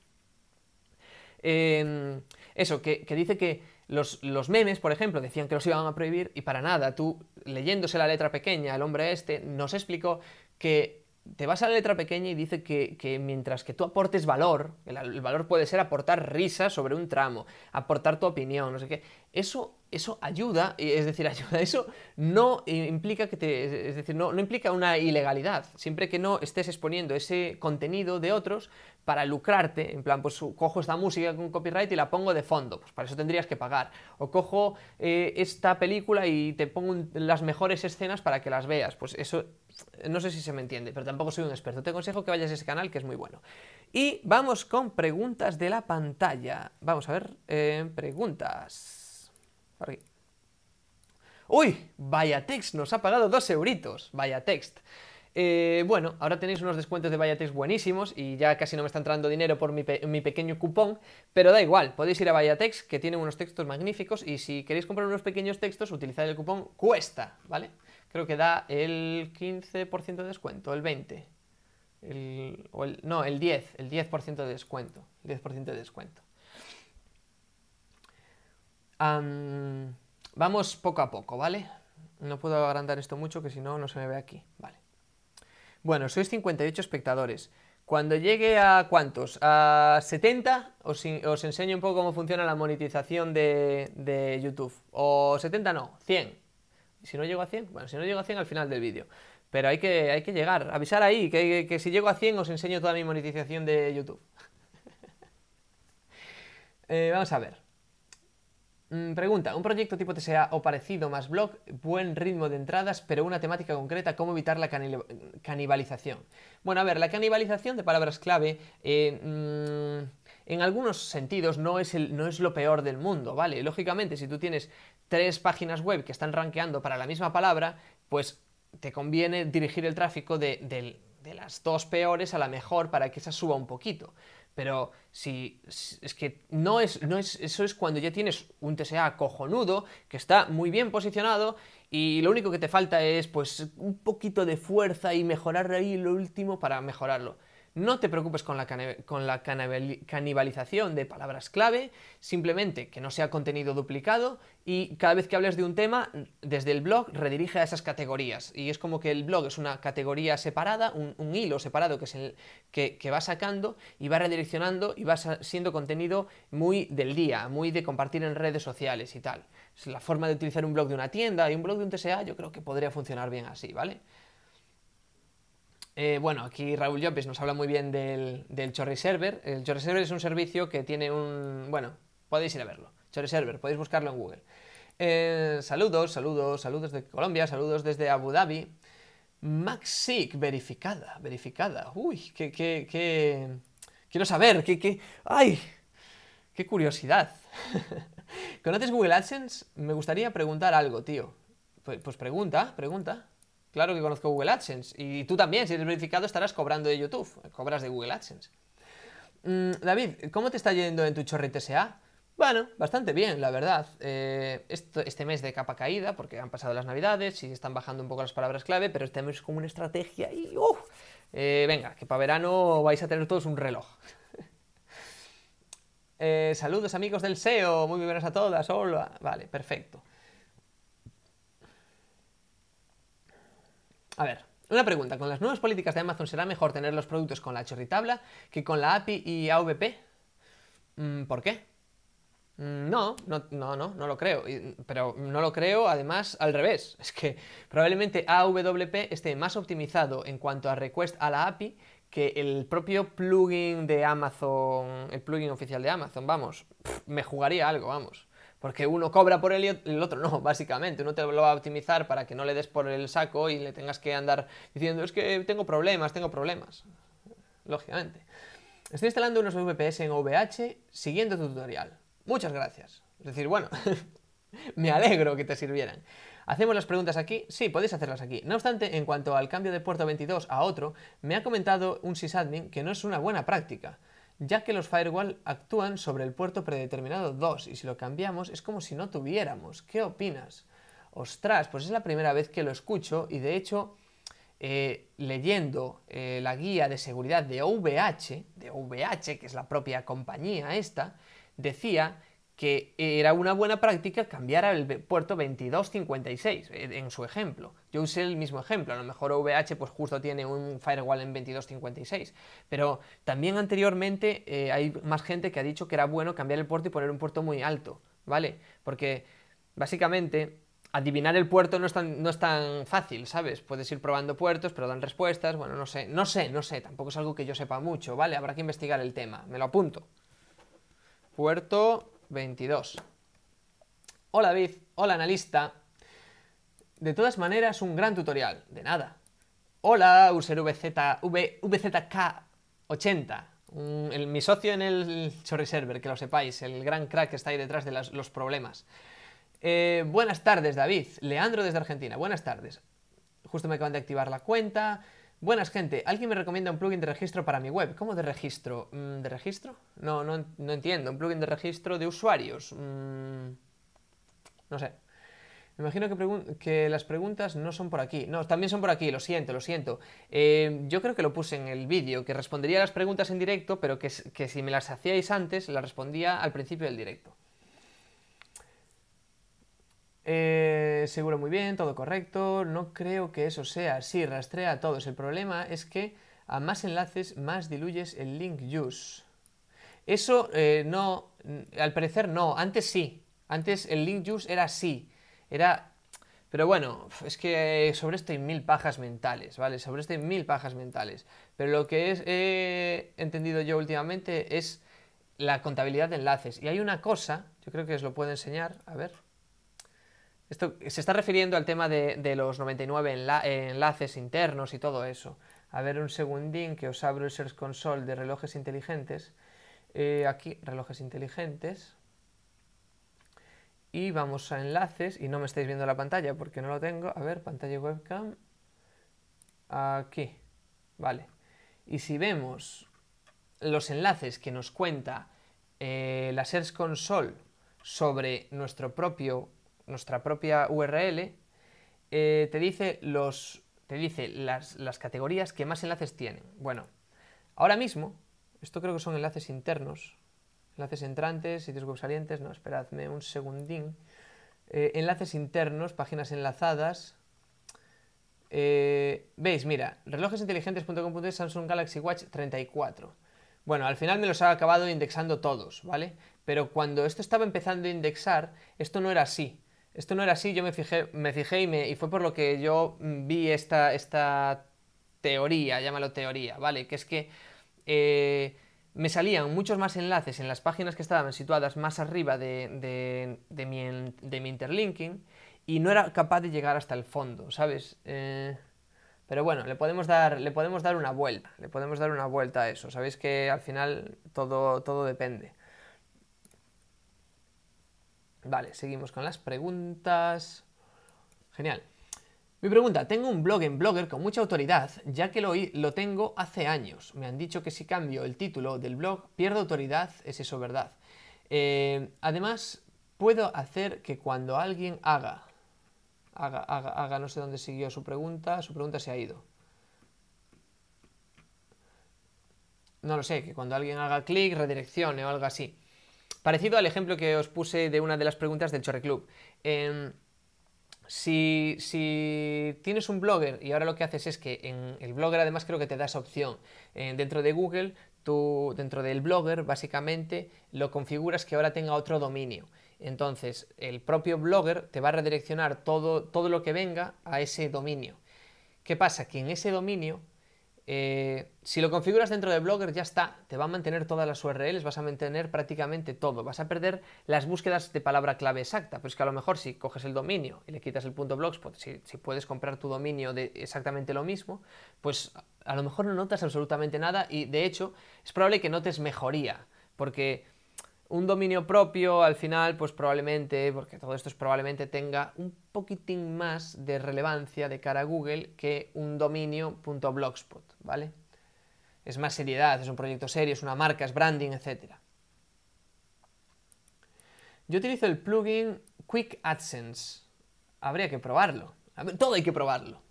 Em, eso, que dice que los, memes, por ejemplo, decían que los iban a prohibir y para nada. Tú, leyéndose la letra pequeña, el hombre este nos explicó que te vas a la letra pequeña y dice que, mientras que tú aportes valor, el, valor puede ser aportar risa sobre un tramo, aportar tu opinión, no sé qué, eso, eso ayuda, es decir, (laughs) ayuda, eso no implica que te, es decir, no, no implica una ilegalidad, siempre que no estés exponiendo ese contenido de otros para lucrarte, en plan, pues cojo esta música con copyright y la pongo de fondo, pues para eso tendrías que pagar. O cojo eh, esta película y te pongo las mejores escenas para que las veas, pues eso no sé si se me entiende, pero tampoco soy un experto. Te consejo que vayas a ese canal que es muy bueno. Y vamos con preguntas de la pantalla. Vamos a ver, eh, preguntas. ¡Uy! Vaya text, nos ha pagado dos euritos. Vaya text. Eh, bueno, ahora tenéis unos descuentos de Vallatex buenísimos y ya casi no me está entrando dinero por mi, pequeño cupón, pero da igual, podéis ir a Vallatex que tiene unos textos magníficos y si queréis comprar unos pequeños textos, utilizad el cupón cuesta, ¿vale? Creo que da el 15% de descuento, el 20%, el, no, el 10, el 10% de descuento, 10% de descuento. vamos poco a poco, ¿vale? No puedo agrandar esto mucho que si no, no se me ve aquí, ¿vale? Bueno, sois 58 espectadores. Cuando llegue a cuántos? A 70, os, os enseño un poco cómo funciona la monetización de, de, YouTube. O 70 no, 100. Si no llego a 100, bueno, si no llego a 100 al final del vídeo. Pero hay que, hay que llegar, avisar ahí, que, si llego a 100 os enseño toda mi monetización de YouTube. (laughs) Eh, vamos a ver. Mm, pregunta, un proyecto tipo TSA o parecido más blog, buen ritmo de entradas, pero una temática concreta, ¿cómo evitar la canibalización? Bueno, a ver, la canibalización de palabras clave eh, mm, en algunos sentidos no es, lo peor del mundo, ¿vale? Lógicamente, si tú tienes tres páginas web que están rankeando para la misma palabra, pues te conviene dirigir el tráfico de, de las dos peores a la mejor para que esa suba un poquito pero si es que no es, no es, eso es cuando ya tienes un TSA cojonudo, que está muy bien posicionado y lo único que te falta es pues un poquito de fuerza y mejorar ahí lo último para mejorarlo. No te preocupes con la, canibalización de palabras clave, simplemente que no sea contenido duplicado y cada vez que hables de un tema, desde el blog redirige a esas categorías. Y es como que el blog es una categoría separada, un, hilo separado que, que, va sacando y va redireccionando y va siendo contenido muy del día, muy de compartir en redes sociales y tal. Es la forma de utilizar un blog de una tienda y un blog de un TSA, yo creo que podría funcionar bien así, ¿vale? Eh, bueno, aquí Raúl López nos habla muy bien del, del Chorri Server. El Chorri Server es un servicio que tiene un... Bueno, podéis ir a verlo. Chorri Server, podéis buscarlo en Google. Eh, saludos, saludos, saludos de Colombia, saludos desde Abu Dhabi. Maxic, verificada, verificada. Uy, qué, qué, qué... Quiero saber, qué, qué... ¡Ay! ¡Qué curiosidad! (laughs) ¿Conoces Google AdSense? Me gustaría preguntar algo, tío. pues, pues pregunta, pregunta. Claro que conozco Google AdSense. Y tú también, si eres verificado, estarás cobrando de YouTube. Cobras de Google AdSense. Mm, David, ¿cómo te está yendo en tu chorrito S.A.? Bueno, bastante bien, la verdad. Eh, este mes de capa caída, porque han pasado las navidades y están bajando un poco las palabras clave, pero este mes es como una estrategia y... Uh, eh, venga, que para verano vais a tener todos un reloj. (laughs) Eh, saludos amigos del SEO, muy buenas a todas, hola. Vale, perfecto. A ver, una pregunta, ¿con las nuevas políticas de Amazon será mejor tener los productos con la chorritabla que con la API y AVP? ¿Por qué? No, no, no, no, no lo creo. Pero no lo creo, además, al revés. Es que probablemente AWP esté más optimizado en cuanto a request a la API que el propio plugin de Amazon, el plugin oficial de Amazon, vamos, me jugaría algo, vamos. Porque uno cobra por él y el otro no, (laughs) básicamente. Uno te lo va a optimizar para que no le des por el saco y le tengas que andar diciendo, es que tengo problemas, tengo problemas. Lógicamente. Estoy instalando unos VPS en OVH siguiendo tu tutorial. Muchas gracias. Es decir, bueno, (laughs) me alegro que te sirvieran. ¿Hacemos las preguntas aquí? Sí, podéis hacerlas aquí. No obstante, en cuanto al cambio de puerto 22 a otro, me ha comentado un sysadmin que no es una buena práctica ya que los firewall actúan sobre el puerto predeterminado 2 y si lo cambiamos es como si no tuviéramos. ¿Qué opinas? Ostras, pues es la primera vez que lo escucho y de hecho eh, leyendo eh, la guía de seguridad de OVH, de OVH que es la propia compañía esta, decía que era una buena práctica cambiar al puerto 2256, eh, en su ejemplo. Yo usé el mismo ejemplo, a lo mejor VH pues justo tiene un firewall en 2256, pero también anteriormente eh, hay más gente que ha dicho que era bueno cambiar el puerto y poner un puerto muy alto, ¿vale? Porque básicamente adivinar el puerto no no es tan fácil, ¿sabes? Puedes ir probando puertos, pero dan respuestas, bueno, no sé, no sé, no sé, tampoco es algo que yo sepa mucho, ¿vale? Habrá que investigar el tema, me lo apunto. Puerto 22. Hola David, hola analista. De todas maneras, un gran tutorial. De nada. Hola User VZ, 80 el, mi socio en el Sorry Server, que lo sepáis, el gran crack que está ahí detrás de los problemas. Eh, buenas tardes, David. Leandro desde Argentina. Buenas tardes. Justo me acaban de activar la cuenta. Buenas, gente. ¿Alguien me recomienda un plugin de registro para mi web? ¿Cómo de registro? Mm, ¿De registro? No, no, entiendo. Un plugin de registro de usuarios. Mm, no sé. Me imagino que, las preguntas no son por aquí. No, también son por aquí, lo siento, lo siento. Eh, yo creo que lo puse en el vídeo, que respondería las preguntas en directo, pero que, que si me las hacíais antes, las respondía al principio del directo. Eh, seguro muy bien, todo correcto. No creo que eso sea así. Rastrea a todos. El problema es que a más enlaces, más diluyes el link use. Eso eh, no, mm, al parecer no. Antes sí. Antes el link use era así. Era. Pero bueno, es que sobre esto hay mil pajas mentales, ¿vale? Sobre esto hay mil pajas mentales. Pero lo que he entendido yo últimamente es la contabilidad de enlaces. Y hay una cosa, yo creo que os lo puedo enseñar, a ver. Esto se está refiriendo al tema de, los 99 enlaces internos y todo eso. A ver un segundín que os abro el Search Console de relojes inteligentes. Eh, aquí, relojes inteligentes. Y vamos a enlaces, y no me estáis viendo la pantalla porque no lo tengo. A ver, pantalla webcam. Aquí. Vale. Y si vemos los enlaces que nos cuenta eh, la Search Console sobre nuestro propio nuestra propia URL, eh, te dice, los, te dice las, categorías que más enlaces tienen. Bueno, ahora mismo, esto creo que son enlaces internos, enlaces entrantes, sitios web salientes, no, esperadme un segundín. Eh, enlaces internos, páginas enlazadas. Eh, veis, mira, relojesinteligentes.com.es Samsung Galaxy Watch 34. Bueno, al final me los ha acabado indexando todos, ¿vale? Pero cuando esto estaba empezando a indexar, esto no era así esto no era así, yo me fijé, me fijé y, fue por lo que yo mm, vi esta, esta teoría, llámalo teoría, ¿vale? Que es que eh, me salían muchos más enlaces en las páginas que estaban situadas más arriba de, de, mi, interlinking y no era capaz de llegar hasta el fondo, ¿sabes? Eh, pero bueno, le podemos, dar, le podemos dar una vuelta, le podemos dar una vuelta a eso. Sabéis que al final todo, todo depende. Vale, seguimos con las preguntas. Genial. Mi pregunta, tengo un blog en Blogger con mucha autoridad, ya que lo, lo tengo hace años. Me han dicho que si cambio el título del blog, pierdo autoridad, ¿es eso verdad? Eh, además, puedo hacer que cuando alguien haga, haga, haga, haga, no sé dónde siguió su pregunta, su pregunta se ha ido. No lo sé, que cuando alguien haga clic, redireccione o algo así. Parecido al ejemplo que os puse de una de las preguntas del Chorre Club. Em, si, tienes un blogger y ahora lo que haces es que en el blogger además creo que te da esa opción. Eh, dentro de Google, tú dentro del blogger básicamente lo configuras que ahora tenga otro dominio. Entonces el propio blogger te va a redireccionar todo, todo lo que venga a ese dominio. ¿Qué pasa? Que en ese dominio eh, si lo configuras dentro de Blogger, ya está, te va a mantener todas las URLs, vas a mantener prácticamente todo, vas a perder las búsquedas de palabra clave exacta, pero es que a lo mejor si coges el dominio y le quitas el punto blogspot, si, si puedes comprar tu dominio de exactamente lo mismo, pues a lo mejor no notas absolutamente nada y de hecho es probable que notes mejoría, porque un dominio propio al final, pues probablemente, porque todo esto es probablemente tenga un poquitín más de relevancia de cara a Google que un dominio.blogspot, ¿vale? Es más seriedad, es un proyecto serio, es una marca, es branding, etc. Yo utilizo el plugin Quick AdSense. Habría que probarlo. Todo hay que probarlo.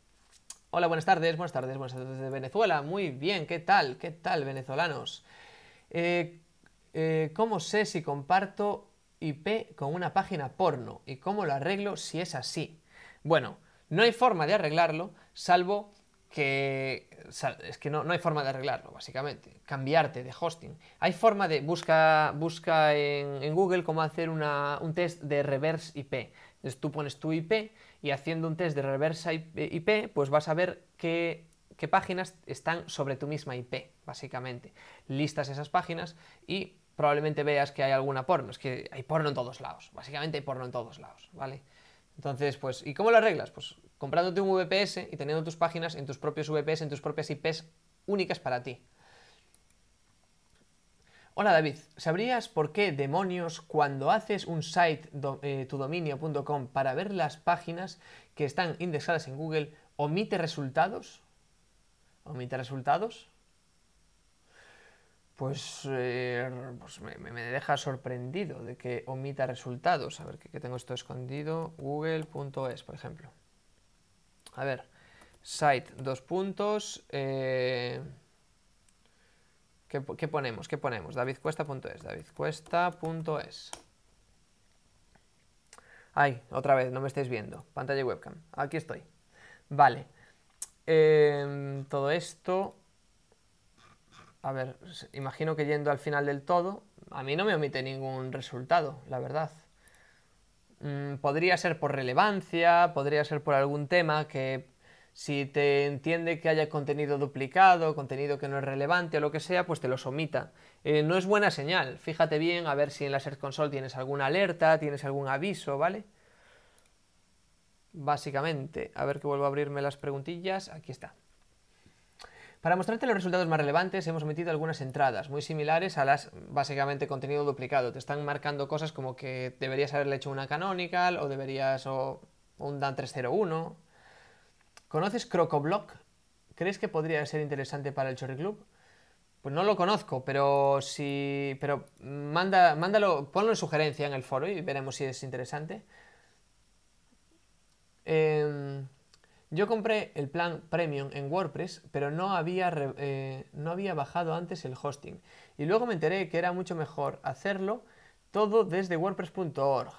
Hola, buenas tardes, buenas tardes, buenas tardes desde Venezuela. Muy bien, ¿qué tal? ¿Qué tal, venezolanos? Eh, eh, ¿cómo sé si comparto IP con una página porno? ¿Y cómo lo arreglo si es así? Bueno, no hay forma de arreglarlo, salvo que... Es que no, no hay forma de arreglarlo, básicamente. Cambiarte de hosting. Hay forma de... Busca, busca en, Google cómo hacer un test de reverse IP. Entonces tú pones tu IP y haciendo un test de reverse IP, eh, pues vas a ver qué páginas están sobre tu misma IP, básicamente. Listas esas páginas y probablemente veas que hay alguna porno. Es que hay porno en todos lados. Básicamente hay porno en todos lados, ¿vale? Entonces, pues, ¿y cómo lo arreglas? Pues comprándote un VPS y teniendo tus páginas en tus propios VPS, en tus propias IPs únicas para ti. Hola David, ¿sabrías por qué demonios cuando haces un site tu dominio.com, eh, tudominio.com para ver las páginas que están indexadas en Google omite resultados? ¿Omite resultados? pues, eh, pues me, deja sorprendido de que omita resultados. A ver, que, tengo esto escondido. Google.es, por ejemplo. A ver, site, dos puntos. Eh, ¿qué, ¿qué, ponemos? ¿Qué ponemos? DavidCuesta.es, DavidCuesta.es. Ay, otra vez, no me estáis viendo. Pantalla y webcam. Aquí estoy. Vale. Em, todo esto a ver, imagino que yendo al final del todo, a mí no me omite ningún resultado, la verdad. Mm, podría ser por relevancia, podría ser por algún tema que si te entiende que haya contenido duplicado, contenido que no es relevante o lo que sea, pues te los omita. Eh, no es buena señal. Fíjate bien a ver si en la Search Console tienes alguna alerta, tienes algún aviso, ¿vale? Básicamente, a ver que vuelvo a abrirme las preguntillas. Aquí está. Para mostrarte los resultados más relevantes hemos metido algunas entradas muy similares a las básicamente contenido duplicado. Te están marcando cosas como que deberías haberle hecho una canonical o deberías o un DAN 301. ¿Conoces Crocoblock? ¿Crees que podría ser interesante para el Chorri Club? Pues no lo conozco, pero si pero manda, mándalo, ponlo en sugerencia en el foro y veremos si es interesante. Em, yo compré el plan Premium en WordPress, pero no había, eh, no había bajado antes el hosting. Y luego me enteré que era mucho mejor hacerlo todo desde wordpress.org.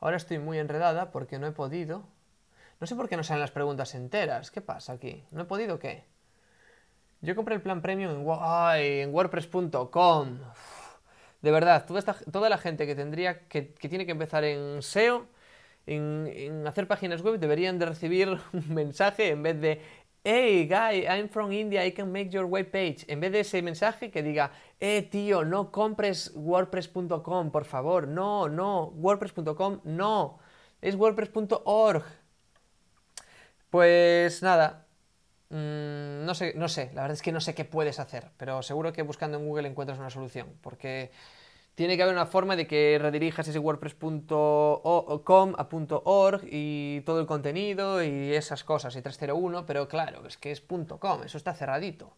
Ahora estoy muy enredada porque no he podido. No sé por qué no salen las preguntas enteras. ¿Qué pasa aquí? ¿No he podido qué? Yo compré el plan premium en, en wordpress.com. De verdad, toda, la gente que tendría que, que tiene que empezar en SEO en, hacer páginas web deberían de recibir (laughs) un mensaje en vez de Hey guy, I'm from India, I can make your web page. En vez de ese mensaje que diga, hey, eh, tío, no compres WordPress.com, por favor, no, no, WordPress.com, no, es WordPress.org. Pues nada, mm, no sé, no sé, la verdad es que no sé qué puedes hacer, pero seguro que buscando en Google encuentras una solución, porque tiene que haber una forma de que redirijas ese wordpress.com a .org y todo el contenido y esas cosas, y 301, pero claro, es que es .com, eso está cerradito.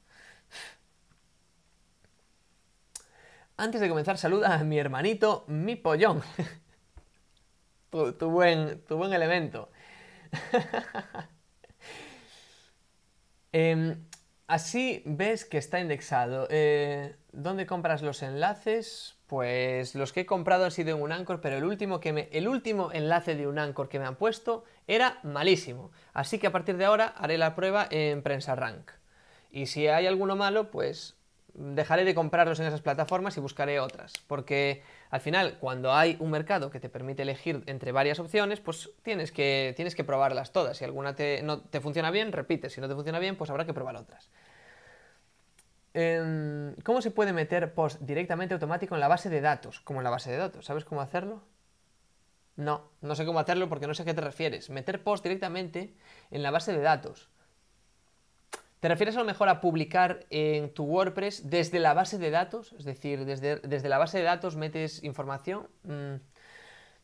Antes de comenzar, saluda a mi hermanito, mi pollón. (laughs) tu, buen, tu buen elemento. (laughs) Em, Así ves que está indexado. Eh, ¿Dónde compras los enlaces? Pues los que he comprado han sido en un pero el último, que el último enlace de un que me han puesto era malísimo. Así que a partir de ahora haré la prueba en PrensaRank. Y si hay alguno malo, pues dejaré de comprarlos en esas plataformas y buscaré otras. Porque al final, cuando hay un mercado que te permite elegir entre varias opciones, pues tienes que, tienes que probarlas todas. Si alguna te, no te funciona bien, repite. Si no te funciona bien, pues habrá que probar otras. Em, ¿Cómo se puede meter post directamente automático en la base de datos? Como en la base de datos, ¿sabes cómo hacerlo? No, no sé cómo hacerlo porque no sé a qué te refieres. Meter post directamente en la base de datos. ¿Te refieres a lo mejor a publicar en tu WordPress desde la base de datos? Es decir, desde, desde la base de datos metes información. Mm,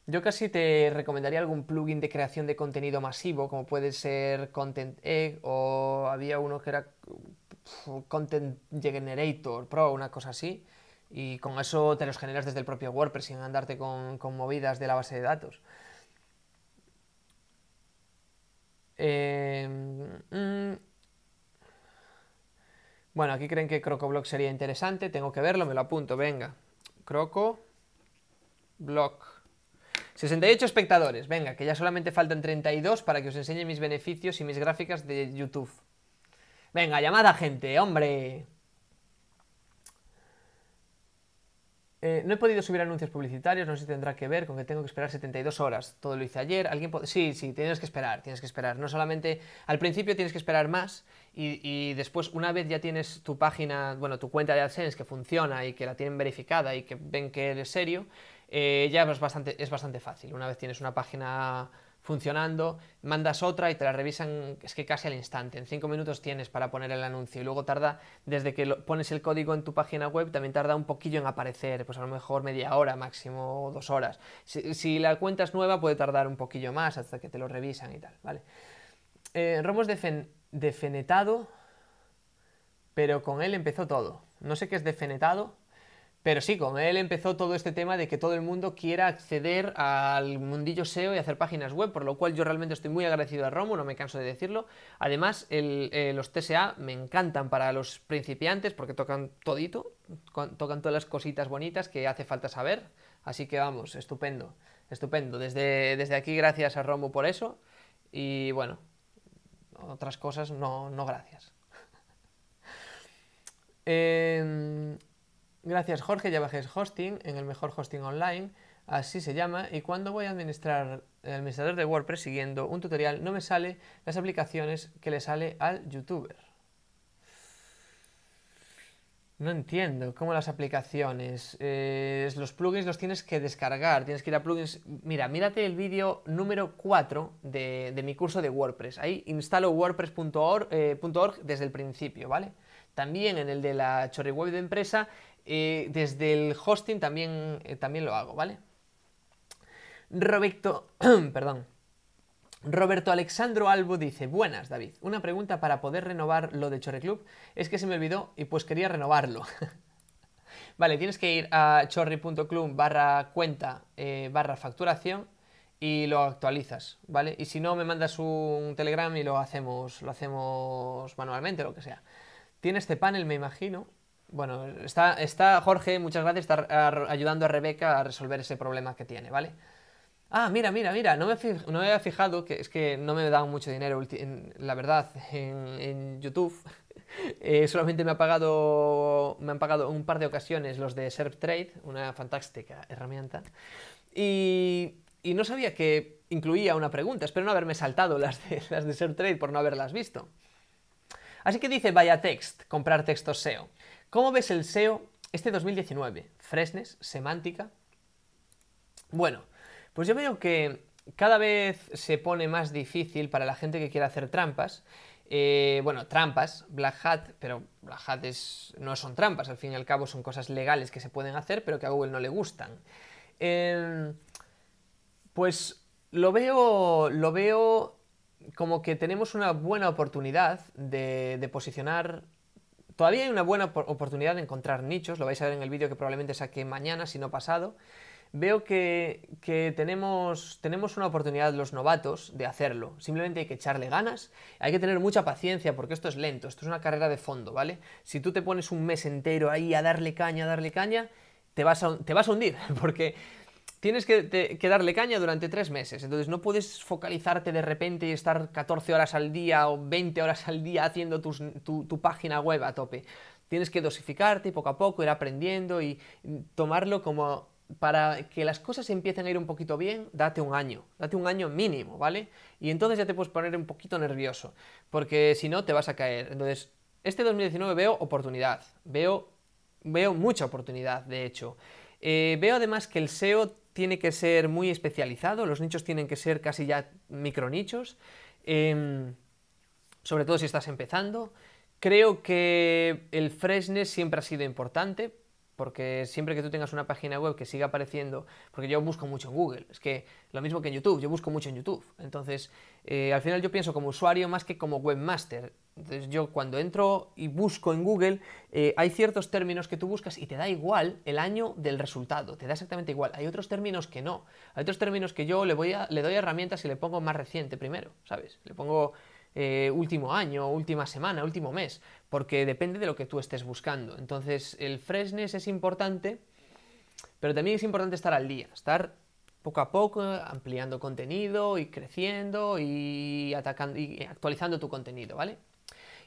yo casi te recomendaría algún plugin de creación de contenido masivo, como puede ser Content Egg o había uno que era Content Generator Pro, una cosa así. Y con eso te los generas desde el propio WordPress sin andarte con, movidas de la base de datos. Eh, bueno, aquí creen que CrocoBlock sería interesante. Tengo que verlo, me lo apunto. Venga. CrocoBlock. 68 espectadores. Venga, que ya solamente faltan 32 para que os enseñe mis beneficios y mis gráficas de YouTube. Venga, llamada gente, hombre. Eh, no he podido subir anuncios publicitarios, no sé si tendrá que ver con que tengo que esperar 72 horas. Todo lo hice ayer. ¿Alguien sí, sí, tienes que esperar, tienes que esperar. No solamente al principio tienes que esperar más y, después una vez ya tienes tu página, bueno, tu cuenta de AdSense que funciona y que la tienen verificada y que ven que es serio, eh, ya es bastante, es bastante fácil. Una vez tienes una página funcionando, mandas otra y te la revisan, es que casi al instante, en cinco minutos tienes para poner el anuncio y luego tarda, desde que pones el código en tu página web, también tarda un poquillo en aparecer, pues a lo mejor media hora, máximo dos horas. Si, la cuenta es nueva puede tardar un poquillo más hasta que te lo revisan y tal, ¿vale? Eh, Romos defenetado, pero con él empezó todo. No sé qué es defenetado, pero sí, con él empezó todo este tema de que todo el mundo quiera acceder al mundillo SEO y hacer páginas web, por lo cual yo realmente estoy muy agradecido a Romo, no me canso de decirlo. Además, eh, los TSA me encantan para los principiantes porque tocan todito, tocan todas las cositas bonitas que hace falta saber. Así que vamos, estupendo, estupendo. Desde, desde aquí, gracias a Romo por eso. Y bueno, otras cosas, no, no gracias. (laughs) eh, Gracias Jorge, ya bajé hosting en el mejor hosting online, así se llama, y cuando voy a administrar el administrador de WordPress siguiendo un tutorial no me sale las aplicaciones que le sale al youtuber. No entiendo cómo las aplicaciones, eh, los plugins los tienes que descargar, tienes que ir a plugins. Mira, mírate el vídeo número 4 de, mi curso de WordPress. Ahí instalo wordpress.org eh, desde el principio, ¿vale? También en el de la web de empresa eh, desde el hosting también, eh, también lo hago, ¿vale? Roberto, (clears throat) perdón. Roberto Alexandro Albo dice, buenas David, una pregunta para poder renovar lo de Club es que se me olvidó y pues quería renovarlo. (laughs) vale, tienes que ir a chorri.club barra cuenta eh, barra facturación y lo actualizas, ¿vale? Y si no, me mandas un telegram y lo hacemos, lo hacemos manualmente, lo que sea. Tiene este panel, me imagino, bueno, está, está Jorge, muchas gracias, está ayudando a Rebeca a resolver ese problema que tiene, ¿vale? Ah, mira, mira, mira, no me, no había fijado, que es que no me dado mucho dinero, la verdad, en, YouTube. (laughs) Eh, solamente me, ha pagado, me han pagado un par de ocasiones los de SerpTrade, una fantástica herramienta. Y, no sabía que incluía una pregunta. Espero no haberme saltado las de, (laughs) las de Trade por no haberlas visto. Así que dice vaya text, comprar textos SEO. ¿Cómo ves el SEO este 2019? Fresnes, semántica. Bueno, pues yo veo que cada vez se pone más difícil para la gente que quiere hacer trampas. Eh, bueno, trampas, Black Hat, pero Black Hat no son trampas, al fin y al cabo son cosas legales que se pueden hacer, pero que a Google no le gustan. Em, pues lo veo, lo veo como que tenemos una buena oportunidad de, de posicionar Todavía hay una buena oportunidad de encontrar nichos, lo vais a ver en el vídeo que probablemente saqué mañana, si no pasado. Veo que, tenemos, una oportunidad los novatos de hacerlo. Simplemente hay que echarle ganas, hay que tener mucha paciencia porque esto es lento, esto es una carrera de fondo, ¿vale? Si tú te pones un mes entero ahí a darle caña, a darle caña, te vas a hundir (laughs) porque tienes que, darle caña durante tres meses. Entonces no puedes focalizarte de repente y estar 14 horas al día o 20 horas al día haciendo tu, página web a tope. Tienes que dosificarte poco a poco, ir aprendiendo y tomarlo como para que las cosas empiecen a ir un poquito bien, date un año, date un año mínimo, ¿vale? Y entonces ya te puedes poner un poquito nervioso, porque si no te vas a caer. Entonces, este 2019 veo oportunidad, veo, veo mucha oportunidad, de hecho. Eh, veo además que el SEO tiene que ser muy especializado, los nichos tienen que ser casi ya micronichos, em, sobre todo si estás empezando. Creo que el freshness siempre ha sido importante, porque siempre que tú tengas una página web que siga apareciendo, porque yo busco mucho en Google, es que lo mismo que en YouTube, yo busco mucho en YouTube, entonces eh, al final yo pienso como usuario más que como webmaster, entonces yo cuando entro y busco en Google, eh, hay ciertos términos que tú buscas y te da igual el año del resultado, te da exactamente igual, hay otros términos que no, hay otros términos que yo le, voy a, le doy herramientas y le pongo más reciente primero, ¿sabes? Le pongo eh, último año, última semana, último mes, porque depende de lo que tú estés buscando. Entonces, el freshness es importante, pero también es importante estar al día, estar poco a poco ampliando contenido y creciendo y, atacando, y actualizando tu contenido, ¿vale?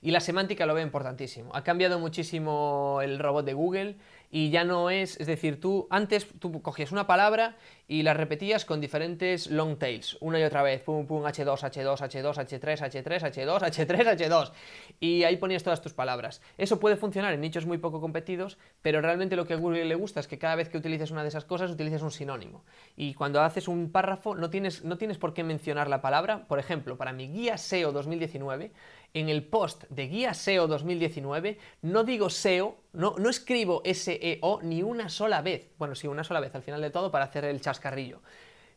Y la semántica lo ve importantísimo. Ha cambiado muchísimo el robot de Google y ya no es, es decir, tú antes tú cogías una palabra y la repetías con diferentes long tails, una y otra vez, pum, pum, H2, H2, H2, H3, H3, H2, H3, H2, y ahí ponías todas tus palabras. Eso puede funcionar en nichos muy poco competidos, pero realmente lo que a Google le gusta es que cada vez que utilices una de esas cosas utilices un sinónimo. Y cuando haces un párrafo no tienes, no tienes por qué mencionar la palabra. Por ejemplo, para mi guía SEO 2019, en el post de Guía SEO 2019 no digo SEO, no, no escribo SEO ni una sola vez. Bueno, sí, una sola vez al final de todo para hacer el chascarrillo.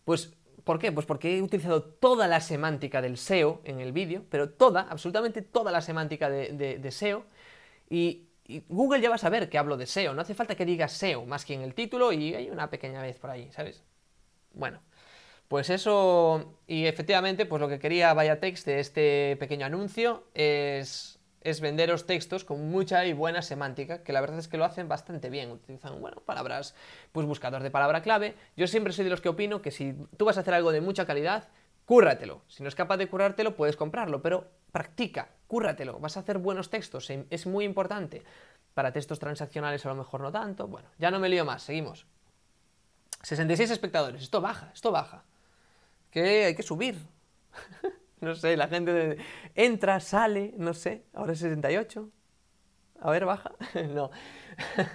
Pues, ¿por qué? Pues porque he utilizado toda la semántica del SEO en el vídeo, pero toda, absolutamente toda la semántica de, SEO. Y, y, Google ya va a saber que hablo de SEO, no hace falta que diga SEO más que en el título y hay una pequeña vez por ahí, ¿sabes? Bueno, pues eso, y efectivamente, pues lo que quería Vayatext de este pequeño anuncio es, es venderos textos con mucha y buena semántica, que la verdad es que lo hacen bastante bien, utilizan, bueno, palabras, pues buscadores de palabra clave. Yo siempre soy de los que opino que si tú vas a hacer algo de mucha calidad, cúrratelo. Si no es capaz de currártelo, puedes comprarlo, pero practica, cúrratelo, vas a hacer buenos textos, em, es muy importante. Para textos transaccionales a lo mejor no tanto, bueno, ya no me lío más, seguimos. 66 espectadores, esto baja, esto baja hay que subir. (laughs) no sé, la gente entra, sale, no sé, ahora es 68. A ver, baja. (laughs) no. (laughs)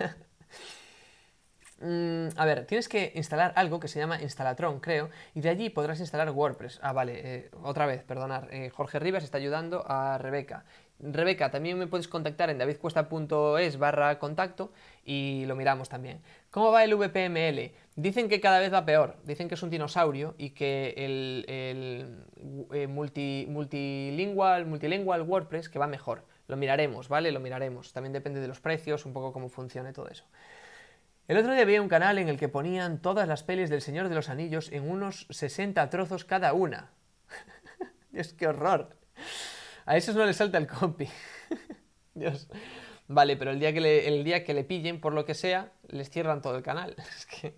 Mm, a ver, tienes que instalar algo que se llama Instalatron, creo, y de allí podrás instalar WordPress. Ah, vale, eh, otra vez, perdonar. Eh, Jorge Rivas está ayudando a Rebeca. Rebeca, también me puedes contactar en davidcuesta.es barra contacto y lo miramos también. ¿Cómo va el VPML? Dicen que cada vez va peor, dicen que es un dinosaurio y que el, eh, multilingual, multilingual WordPress que va mejor. Lo miraremos, ¿vale? Lo miraremos. También depende de los precios, un poco cómo funcione todo eso. El otro día vi un canal en el que ponían todas las pelis del Señor de los Anillos en unos 60 trozos cada una. Dios, (laughs) qué horror. A esos no les salta el copy. (laughs) Dios. Vale, pero el día que le, el día que le pillen, por lo que sea, les cierran todo el canal. (laughs) Es que...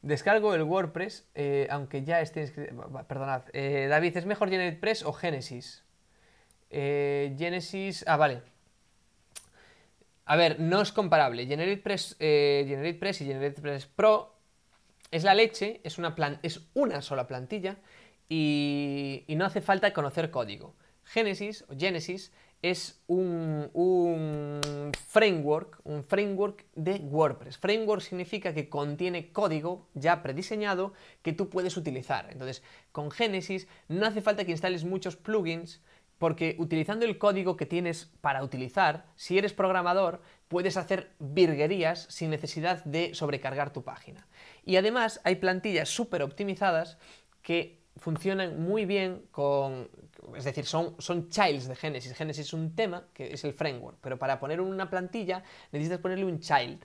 Descargo el WordPress, eh, aunque ya esté inscrito... Perdonad. Eh, David, ¿es mejor GeneratePress o Genesis? Eh, Genesis... Ah, vale. A ver, no es comparable. GeneratePress, press y GeneratePress Pro es la leche, es una, es una sola plantilla y... y no hace falta conocer código. Genesis o Genesis es un, framework, un framework de WordPress. Framework significa que contiene código ya prediseñado que tú puedes utilizar. Entonces, con Genesis no hace falta que instales muchos plugins porque utilizando el código que tienes para utilizar, si eres programador, puedes hacer virguerías sin necesidad de sobrecargar tu página. Y además hay plantillas súper optimizadas que funcionan muy bien con es decir, son, childs de Genesis. Genesis es un tema, que es el framework, pero para poner una plantilla necesitas ponerle un child.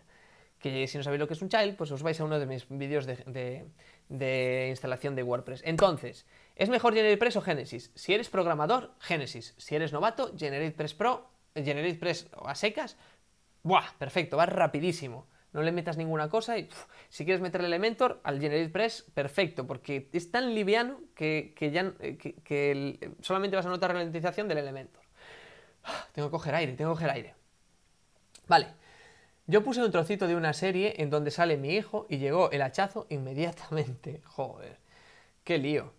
Que si no sabéis lo que es un child, pues os vais a uno de mis vídeos de, instalación de WordPress. Entonces, ¿es mejor GeneratePress o Genesis? Si eres programador, Genesis. Si eres novato, GeneratePress Pro, GeneratePress a secas, ¡buah! Perfecto, va rapidísimo no le metas ninguna cosa y si quieres meter el Elementor al Generate Press, perfecto, porque es tan liviano que, ya, eh, que, solamente vas a notar ralentización del Elementor. Ah, tengo que coger aire, tengo que coger aire. Vale, yo puse un trocito de una serie en donde sale mi hijo y llegó el hachazo inmediatamente. (laughs) Joder, qué lío.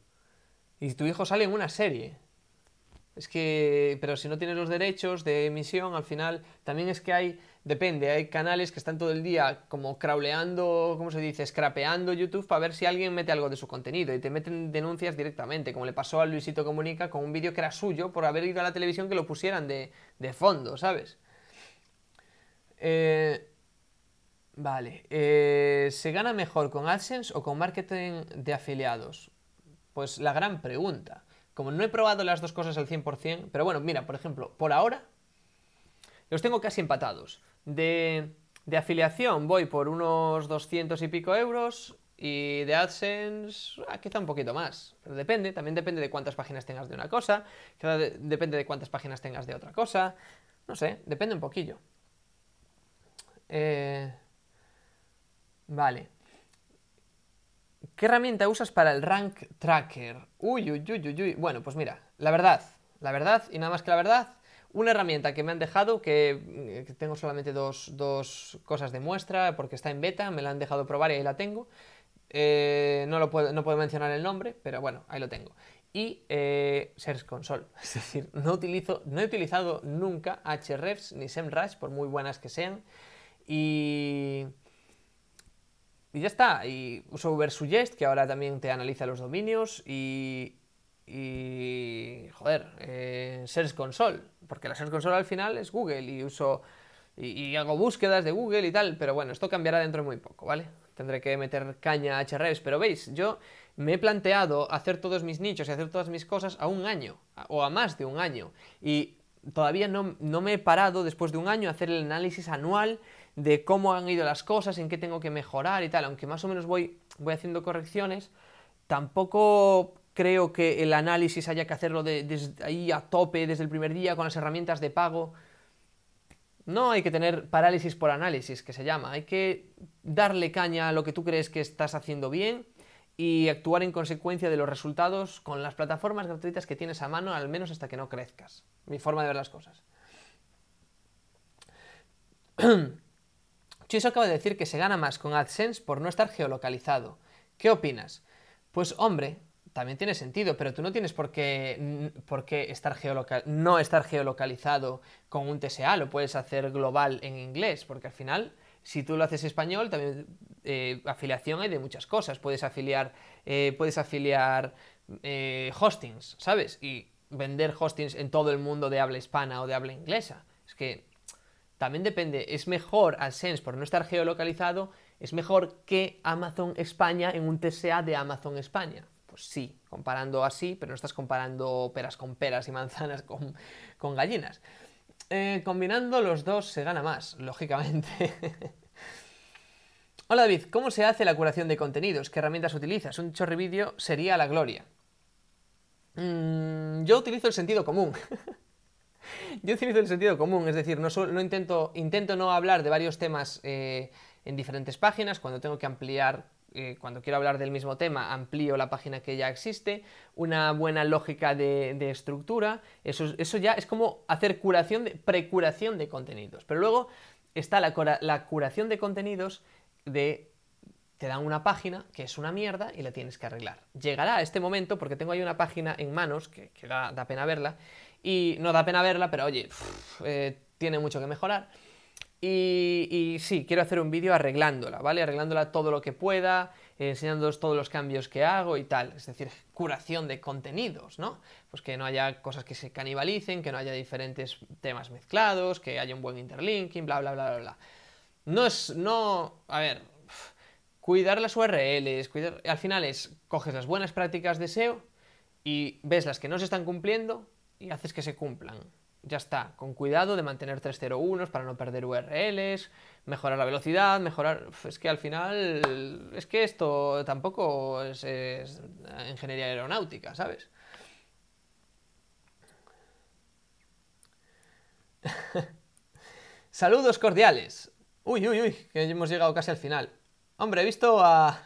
Y tu hijo sale en una serie. Es que, pero si no tienes los derechos de emisión, al final también es que hay Depende, hay canales que están todo el día como crawleando, ¿cómo se dice? Scrapeando YouTube para ver si alguien mete algo de su contenido y te meten denuncias directamente, como le pasó a Luisito Comunica con un vídeo que era suyo por haber ido a la televisión que lo pusieran de, de fondo, ¿sabes? Eh, vale, eh, ¿se gana mejor con AdSense o con marketing de afiliados? Pues la gran pregunta. Como no he probado las dos cosas al 100%, pero bueno, mira, por ejemplo, por ahora los tengo casi empatados de, afiliación voy por unos 200 y pico euros y de AdSense aquí ah, quizá un poquito más, pero depende, también depende de cuántas páginas tengas de una cosa, depende de cuántas páginas tengas de otra cosa, no sé, depende un poquillo. Eh, vale. ¿Qué herramienta usas para el rank tracker? Uy, uy, uy, uy, uy. Bueno, pues mira, la verdad, la verdad y nada más que la verdad, una herramienta que me han dejado, que, mm, tengo solamente dos, cosas de muestra, porque está en beta, me la han dejado probar y ahí la tengo. Eh, no, lo puedo, puedo mencionar el nombre, pero bueno, ahí lo tengo y eh, Search Console. (laughs) Es decir, no, utilizo, no he utilizado nunca hrefs ni semrush, por muy buenas que sean. Y, y ya está. Y uso Ubersuggest, que ahora también te analiza los dominios. Y, y, joder, eh, Search Console, porque la Search Console al final es Google y uso y, hago búsquedas de Google y tal, pero bueno, esto cambiará dentro de muy poco, ¿vale? Tendré que meter caña a HRES, pero veis, yo me he planteado hacer todos mis nichos y hacer todas mis cosas a un año, o a más de un año, y todavía no, me he parado después de un año a hacer el análisis anual de cómo han ido las cosas, en qué tengo que mejorar y tal, aunque más o menos voy, voy haciendo correcciones, tampoco creo que el análisis haya que hacerlo desde ahí a tope, desde el primer día, con las herramientas de pago. No hay que tener parálisis por análisis, que se llama. Hay que darle caña a lo que tú crees que estás haciendo bien y actuar en consecuencia de los resultados con las plataformas gratuitas que tienes a mano, al menos hasta que no crezcas. Mi forma de ver las cosas. (clears throat) Chiso acaba de decir que se gana más con AdSense por no estar geolocalizado. ¿Qué opinas? Pues hombre, también tiene sentido, pero tú no tienes por qué, por qué estar geolocal, no estar geolocalizado con un TSA, lo puedes hacer global en inglés, porque al final, si tú lo haces español, también eh, afiliación hay de muchas cosas, puedes afiliar, eh, puedes afiliar eh, hostings, ¿sabes? Y vender hostings en todo el mundo de habla hispana o de habla inglesa. Es que también depende, es mejor al sense por no estar geolocalizado, es mejor que Amazon España en un TSA de Amazon España. Pues sí, comparando así, pero no estás comparando peras con peras y manzanas con, gallinas. Eh, combinando los dos se gana más, (laughs) lógicamente. Hola David, ¿cómo se hace la curación de contenidos? ¿Qué herramientas utilizas? Un chorri vídeo sería la gloria. Mm, yo utilizo el sentido común. (laughs) yo utilizo el sentido común, es decir, no, intento, intento no hablar de varios temas eh, en diferentes páginas cuando tengo que ampliar eh, cuando quiero hablar del mismo tema, amplío la página que ya existe, una buena lógica de, estructura, eso, ya es como hacer curación, de, precuración de contenidos. Pero luego está la, curación de contenidos de te dan una página que es una mierda y la tienes que arreglar. Llegará a este momento, porque tengo ahí una página en manos, que, da, pena verla, y no da pena verla, pero oye, eh, tiene mucho que mejorar y, sí, quiero hacer un vídeo arreglándola, ¿vale? Arreglándola todo lo que pueda, enseñándoos todos los cambios que hago y tal. Es decir, curación de contenidos, ¿no? Pues que no haya cosas que se canibalicen, que no haya diferentes temas mezclados, que haya un buen interlinking, bla, bla, bla, bla, bla. No es, no, a ver, cuidar las URLs, cuidar, al final es, coges las buenas prácticas de SEO y ves las que no se están cumpliendo y haces que se cumplan ya está, con cuidado de mantener 301 para no perder URLs, mejorar la velocidad, mejorar... Es que al final, es que esto tampoco es, es ingeniería aeronáutica, ¿sabes? (laughs) Saludos cordiales. Uy, uy, uy, que hemos llegado casi al final. Hombre, he visto a,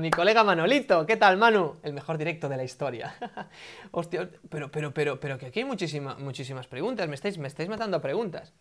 mi colega Manolito. ¿Qué tal, Manu? El mejor directo de la historia. (laughs) Hostia, pero, pero, pero, pero que aquí hay muchísimas preguntas. Me estáis, me estáis matando a preguntas.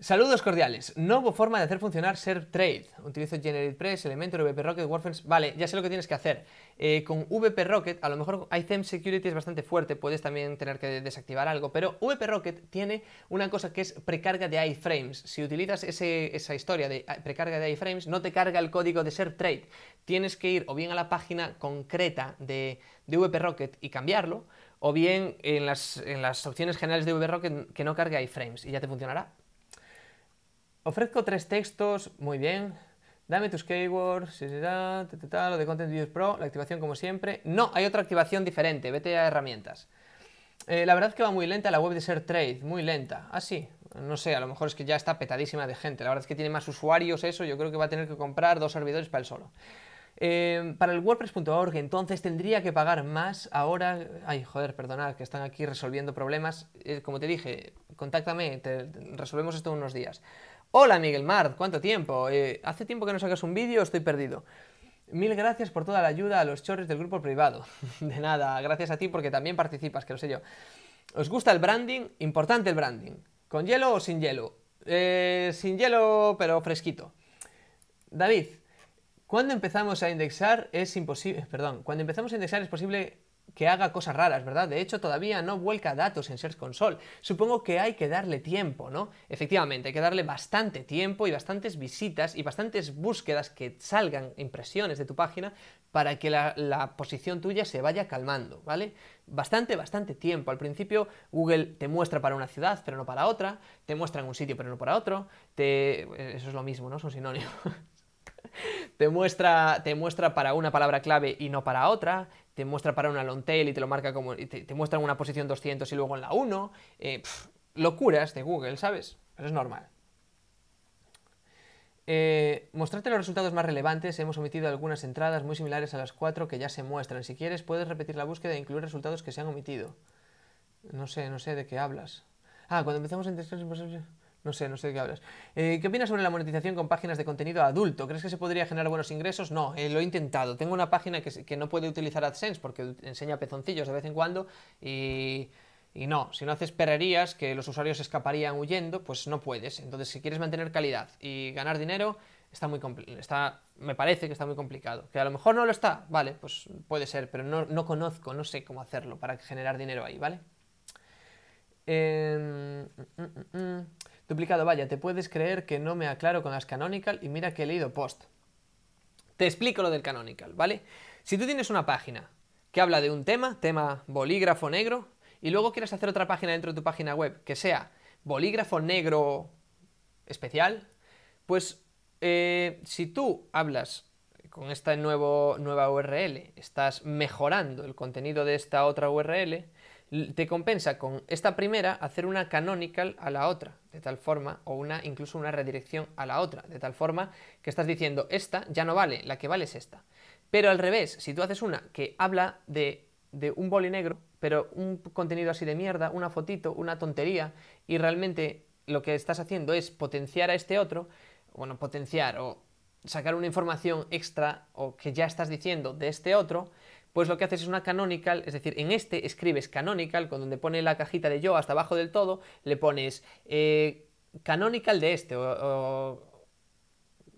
Saludos cordiales. No hubo forma de hacer funcionar trade Utilizo GeneratePress, Elementor, VP Rocket, Warfence. Vale, ya sé lo que tienes que hacer. Eh, con VP Rocket, a lo mejor item Security es bastante fuerte, puedes también tener que desactivar algo, pero VP Rocket tiene una cosa que es precarga de iframes. Si utilizas esa historia de precarga de iframes, no te carga el código de trade Tienes que ir o bien a la página concreta de, de VP Rocket y cambiarlo, o bien en las, en las opciones generales de VP Rocket que no cargue iframes y ya te funcionará. Ofrezco tres textos, muy bien. Dame tus keywords, lo de Content Views Pro, la activación como siempre. No, hay otra activación diferente, vete a herramientas. Eh, la verdad es que va muy lenta la web de Ser muy lenta. Ah, sí, no sé, a lo mejor es que ya está petadísima de gente. La verdad es que tiene más usuarios eso, yo creo que va a tener que comprar dos servidores para el solo. Eh, para el WordPress.org entonces tendría que pagar más ahora. Ay, joder, perdonad que están aquí resolviendo problemas. Eh, como te dije, contáctame, resolvemos esto en unos días. Hola Miguel Mart, ¿cuánto tiempo? Eh, hace tiempo que no sacas un vídeo, estoy perdido. Mil gracias por toda la ayuda a los chorres del grupo privado. (laughs) De nada, gracias a ti porque también participas, que lo sé yo. ¿Os gusta el branding? Importante el branding. ¿Con hielo o sin hielo? Eh, sin hielo, pero fresquito. David, cuando empezamos a indexar es imposible, eh, perdón, cuando empezamos a indexar es posible que haga cosas raras, ¿verdad? De hecho, todavía no vuelca datos en Search Console. Supongo que hay que darle tiempo, ¿no? Efectivamente, hay que darle bastante tiempo y bastantes visitas y bastantes búsquedas que salgan impresiones de tu página para que la, posición tuya se vaya calmando, ¿vale? Bastante, bastante tiempo. Al principio Google te muestra para una ciudad, pero no para otra, te muestra en un sitio, pero no para otro, te... Eh, eso es lo mismo, ¿no? Son sinónimos. (laughs) Te muestra, te muestra, para una palabra clave y no para otra, te muestra para una long tail y te lo marca como. te, muestra en una posición 200 y luego en la 1. Eh, locuras de Google, ¿sabes? Pero es normal. Eh, mostrarte los resultados más relevantes, hemos omitido algunas entradas muy similares a las 4 que ya se muestran. Si quieres, puedes repetir la búsqueda e incluir resultados que se han omitido. No sé, no sé de qué hablas. Ah, cuando empezamos a no sé, no sé de qué hablas. Eh, ¿Qué opinas sobre la monetización con páginas de contenido adulto? ¿Crees que se podría generar buenos ingresos? No, eh, lo he intentado. Tengo una página que, no puede utilizar AdSense porque enseña pezoncillos de vez en cuando y, y no, si no haces perrerías que los usuarios escaparían huyendo, pues no puedes. Entonces, si quieres mantener calidad y ganar dinero, está muy está, me parece que está muy complicado. Que a lo mejor no lo está, vale, pues puede ser, pero no, conozco, no sé cómo hacerlo para generar dinero ahí, ¿vale? Em, mm, mm, mm, Duplicado, vaya, te puedes creer que no me aclaro con las canonical y mira que he leído post. Te explico lo del canonical, ¿vale? Si tú tienes una página que habla de un tema, tema bolígrafo negro, y luego quieres hacer otra página dentro de tu página web que sea bolígrafo negro especial, pues eh, si tú hablas con esta nuevo, nueva URL, estás mejorando el contenido de esta otra URL, te compensa con esta primera hacer una canonical a la otra, de tal forma, o una incluso una redirección a la otra, de tal forma que estás diciendo esta ya no vale, la que vale es esta. Pero al revés, si tú haces una que habla de, un boli negro, pero un contenido así de mierda, una fotito, una tontería, y realmente lo que estás haciendo es potenciar a este otro, bueno, potenciar o sacar una información extra o que ya estás diciendo de este otro, pues lo que haces es una canonical, es decir, en este escribes canonical, con donde pone la cajita de yo hasta abajo del todo, le pones eh, canonical de este, o,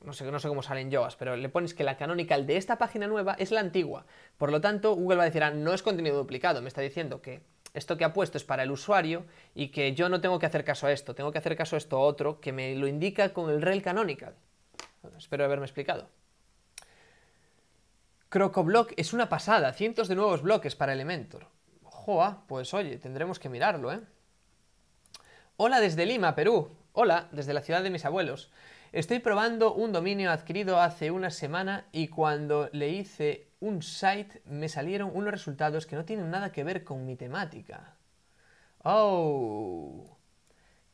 no sé, no sé cómo salen yoas, pero le pones que la canonical de esta página nueva es la antigua. Por lo tanto, Google va a decir, ah, no es contenido duplicado, me está diciendo que esto que ha puesto es para el usuario y que yo no tengo que hacer caso a esto, tengo que hacer caso a esto otro que me lo indica con el rel canonical. espero haberme explicado. Crocoblock es una pasada, cientos de nuevos bloques para Elementor. Joa, pues oye, tendremos que mirarlo, ¿eh? Hola desde Lima, Perú. Hola, desde la ciudad de mis abuelos. Estoy probando un dominio adquirido hace una semana y cuando le hice un site me salieron unos resultados que no tienen nada que ver con mi temática. ¡Oh!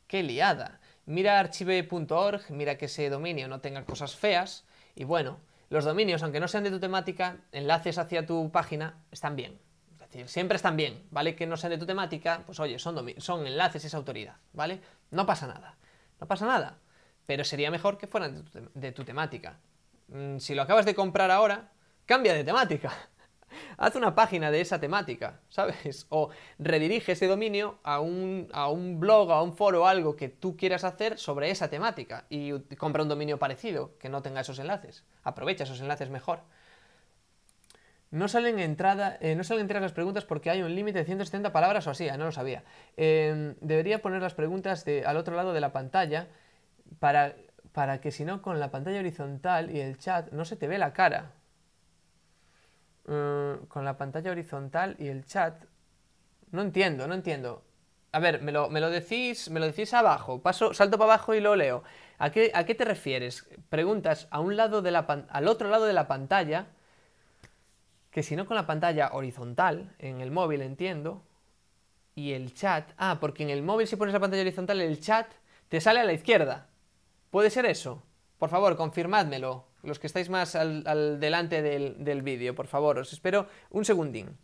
¡Qué liada! Mira archive.org, mira que ese dominio no tenga cosas feas y bueno, los dominios, aunque no sean de tu temática, enlaces hacia tu página, están bien. Es decir, siempre están bien, ¿vale? Que no sean de tu temática, pues oye, son, son enlaces, es autoridad, ¿vale? No pasa nada, no pasa nada, pero sería mejor que fueran de tu, temática. Mm, si lo acabas de comprar ahora, cambia de temática. Haz una página de esa temática, ¿sabes? O redirige ese dominio a un, a un blog, a un foro, algo que tú quieras hacer sobre esa temática y compra un dominio parecido que no tenga esos enlaces. Aprovecha esos enlaces mejor. No salen, entrada, eh, no salen las preguntas porque hay un límite de 170 palabras o así, ah, no lo sabía. Em, debería poner las preguntas al otro lado de la pantalla para, para que si no con la pantalla horizontal y el chat no se te ve la cara. Eh, con la pantalla horizontal y el chat. No entiendo, no entiendo. A ver, me lo, me lo, decís, me lo decís abajo. Paso, salto para abajo y lo leo. ¿A qué, a qué te refieres? Preguntas a un lado de la al otro lado de la pantalla. Que si no con la pantalla horizontal, en el móvil entiendo. Y el chat. Ah, porque en el móvil si pones la pantalla horizontal, el chat te sale a la izquierda. ¿Puede ser eso? Por favor, confirmádmelo los que estáis más al, delante del, vídeo, por favor, os espero un segundín.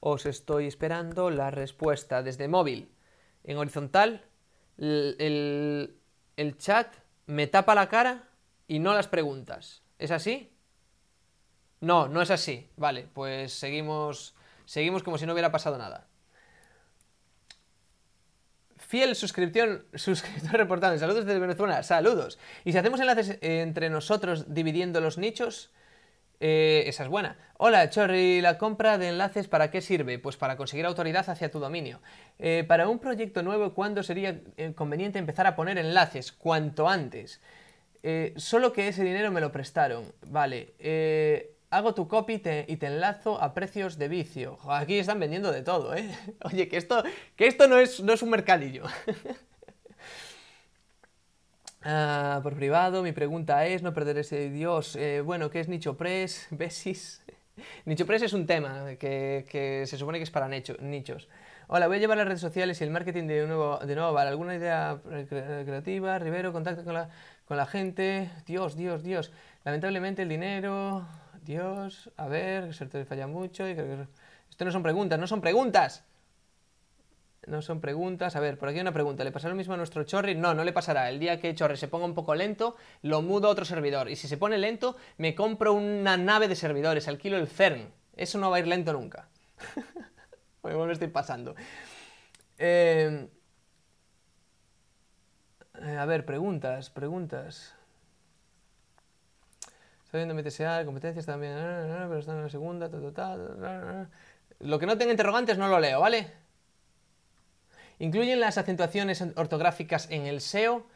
Os estoy esperando la respuesta desde móvil. En horizontal, el, el chat me tapa la cara y no las preguntas. ¿Es así? No, no es así. Vale, pues seguimos, seguimos como si no hubiera pasado nada fiel suscripción, (laughs) suscriptor reportando. Saludos desde Venezuela, saludos. Y si hacemos enlaces entre nosotros dividiendo los nichos, eh, esa es buena. Hola, Chorri, ¿la compra de enlaces para qué sirve? Pues para conseguir autoridad hacia tu dominio. Eh, para un proyecto nuevo, ¿cuándo sería eh, conveniente empezar a poner enlaces? Cuanto antes. solo que ese dinero me lo prestaron. Vale. Eh... Hago tu copy y te, enlazo a precios de vicio. aquí están vendiendo de todo, ¿eh? (laughs) Oye, que esto, que esto no, es, no es un mercadillo. (laughs) Ah, por privado, mi pregunta es, no perderé ese Dios. Eh, bueno, ¿qué es Nicho Press? (laughs) ¿Besis? Nicho Press es un tema que, se supone que es para nichos. Hola, voy a llevar las redes sociales y el marketing de nuevo, de nuevo ¿Alguna idea creativa? Rivero, contacto la, con la gente. Dios, Dios, Dios. Lamentablemente el dinero... Dios, a ver, que te falla mucho. Y que... Esto no son preguntas, no son preguntas. No son preguntas. A ver, por aquí hay una pregunta. ¿Le pasará lo mismo a nuestro Chorri? No, no le pasará. El día que Chorri se ponga un poco lento, lo mudo a otro servidor. Y si se pone lento, me compro una nave de servidores, alquilo el CERN. Eso no va a ir lento nunca. (laughs) bueno, estoy pasando. Eh, eh, a ver, preguntas, preguntas sabiendo MTSA, competencias también, pero están en la segunda, Lo que no tenga interrogantes no lo leo, ¿vale? ¿Incluyen las acentuaciones ortográficas en el SEO?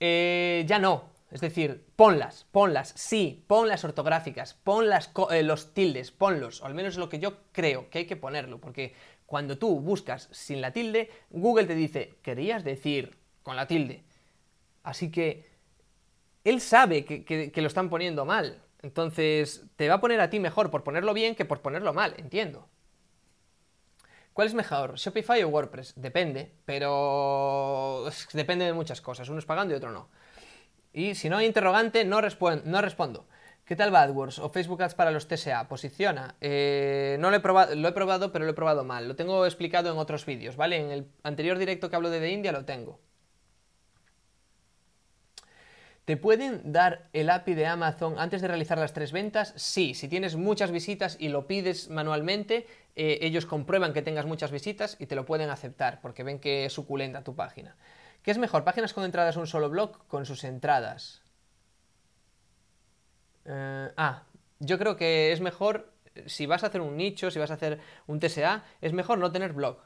Eh, ya no. Es decir, ponlas, ponlas, sí, pon las ortográficas, pon eh, los tildes, ponlos, o al menos es lo que yo creo que hay que ponerlo, porque cuando tú buscas sin la tilde, Google te dice, querías decir con la tilde. Así que él sabe que, lo están poniendo mal. Entonces, te va a poner a ti mejor por ponerlo bien que por ponerlo mal, entiendo. ¿Cuál es mejor, Shopify o WordPress? Depende, pero depende de muchas cosas. Uno es pagando y otro no. Y si no hay interrogante, no, respondo. ¿Qué tal Badwords o Facebook Ads para los TSA? ¿Posiciona? Eh, no lo he, probado, lo he probado, pero lo he probado mal. Lo tengo explicado en otros vídeos, ¿vale? En el anterior directo que hablo de India lo tengo. ¿Te pueden dar el API de Amazon antes de realizar las tres ventas? Sí, si tienes muchas visitas y lo pides manualmente, eh, ellos comprueban que tengas muchas visitas y te lo pueden aceptar porque ven que es suculenta tu página. ¿Qué es mejor? ¿Páginas con entradas un solo blog con sus entradas? Eh, ah, yo creo que es mejor, si vas a hacer un nicho, si vas a hacer un TSA, es mejor no tener blog.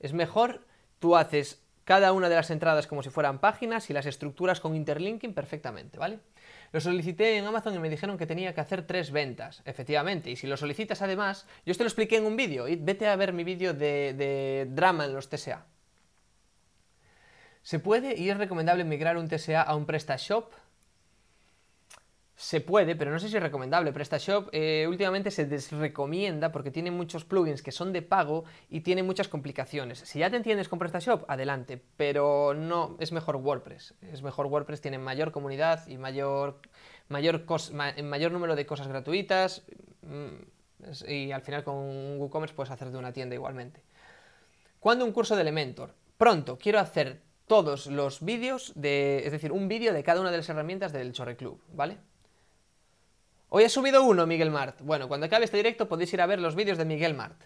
Es mejor tú haces cada una de las entradas como si fueran páginas y las estructuras con interlinking perfectamente, ¿vale? Lo solicité en Amazon y me dijeron que tenía que hacer tres ventas, efectivamente, y si lo solicitas además, yo te lo expliqué en un vídeo, vete a ver mi vídeo de, de drama en los TSA. ¿Se puede y es recomendable migrar un TSA a un PrestaShop? se puede, pero no sé si es recomendable. PrestaShop eh, últimamente se desrecomienda porque tiene muchos plugins que son de pago y tiene muchas complicaciones. Si ya te entiendes con PrestaShop, adelante, pero no, es mejor WordPress. Es mejor WordPress, tiene mayor comunidad y mayor, mayor, mayor número de cosas gratuitas mm, y al final con WooCommerce puedes de una tienda igualmente. ¿Cuándo un curso de Elementor? Pronto, quiero hacer todos los vídeos de, es decir, un vídeo de cada una de las herramientas del Chorre Club, ¿vale? Hoy he subido uno, Miguel Mart. Bueno, cuando acabe este directo podéis ir a ver los vídeos de Miguel Mart.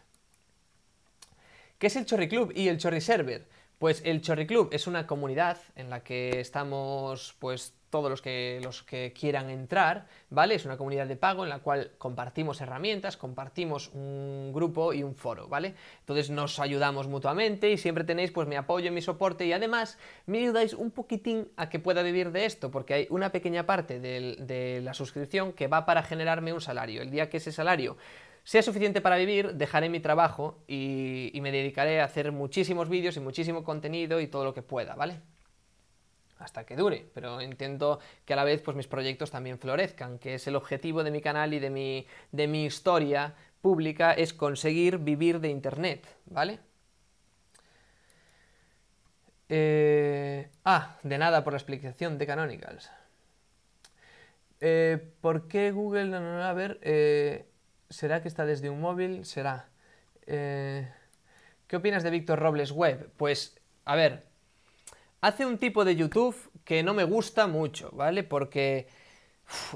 ¿Qué es el Chorri Club y el Chorri Server? Pues el Chorri Club es una comunidad en la que estamos pues todos los que, los que quieran entrar, ¿vale? Es una comunidad de pago en la cual compartimos herramientas, compartimos un grupo y un foro, ¿vale? Entonces nos ayudamos mutuamente y siempre tenéis pues mi apoyo, y mi soporte y además me ayudáis un poquitín a que pueda vivir de esto, porque hay una pequeña parte de, la suscripción que va para generarme un salario. El día que ese salario sea suficiente para vivir, dejaré mi trabajo y, y me dedicaré a hacer muchísimos vídeos y muchísimo contenido y todo lo que pueda, ¿vale? hasta que dure, pero intento que a la vez pues, mis proyectos también florezcan, que es el objetivo de mi canal y de mi, de mi historia pública, es conseguir vivir de Internet, ¿vale? Eh, ah, de nada por la explicación de Canonicals. Eh, ¿Por qué Google no, a ver? Eh, ¿Será que está desde un móvil? ¿Será? ¿Qué opinas de Víctor Robles Web? Pues, a ver, hace un tipo de YouTube que no me gusta mucho, ¿vale? Porque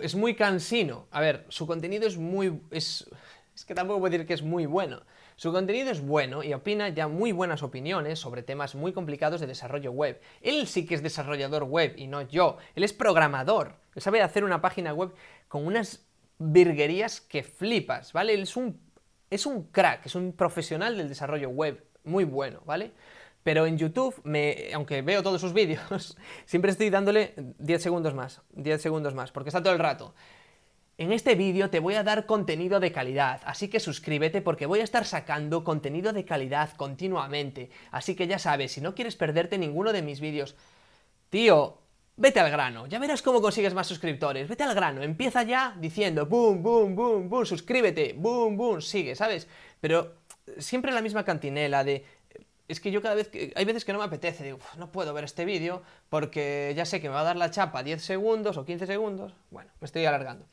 es muy cansino. A ver, su contenido es muy... Es, es que tampoco puedo decir que es muy bueno. Su contenido es bueno y opina ya muy buenas opiniones sobre temas muy complicados de desarrollo web. Él sí que es desarrollador web y no yo. Él es programador. Él sabe hacer una página web con unas virguerías que flipas, ¿vale? Él es un, es un crack, es un profesional del desarrollo web. Muy bueno, ¿vale? Pero en YouTube, me, aunque veo todos sus vídeos, (laughs) siempre estoy dándole 10 segundos más, 10 segundos más, porque está todo el rato. En este vídeo te voy a dar contenido de calidad, así que suscríbete porque voy a estar sacando contenido de calidad continuamente. Así que ya sabes, si no quieres perderte ninguno de mis vídeos, tío, vete al grano, ya verás cómo consigues más suscriptores, vete al grano, empieza ya diciendo boom, boom, boom, boom, suscríbete, boom, boom, sigue, ¿sabes? Pero siempre la misma cantinela de es que yo cada vez que hay veces que no me apetece, digo, no puedo ver este vídeo porque ya sé que me va a dar la chapa 10 segundos o 15 segundos. Bueno, me estoy alargando.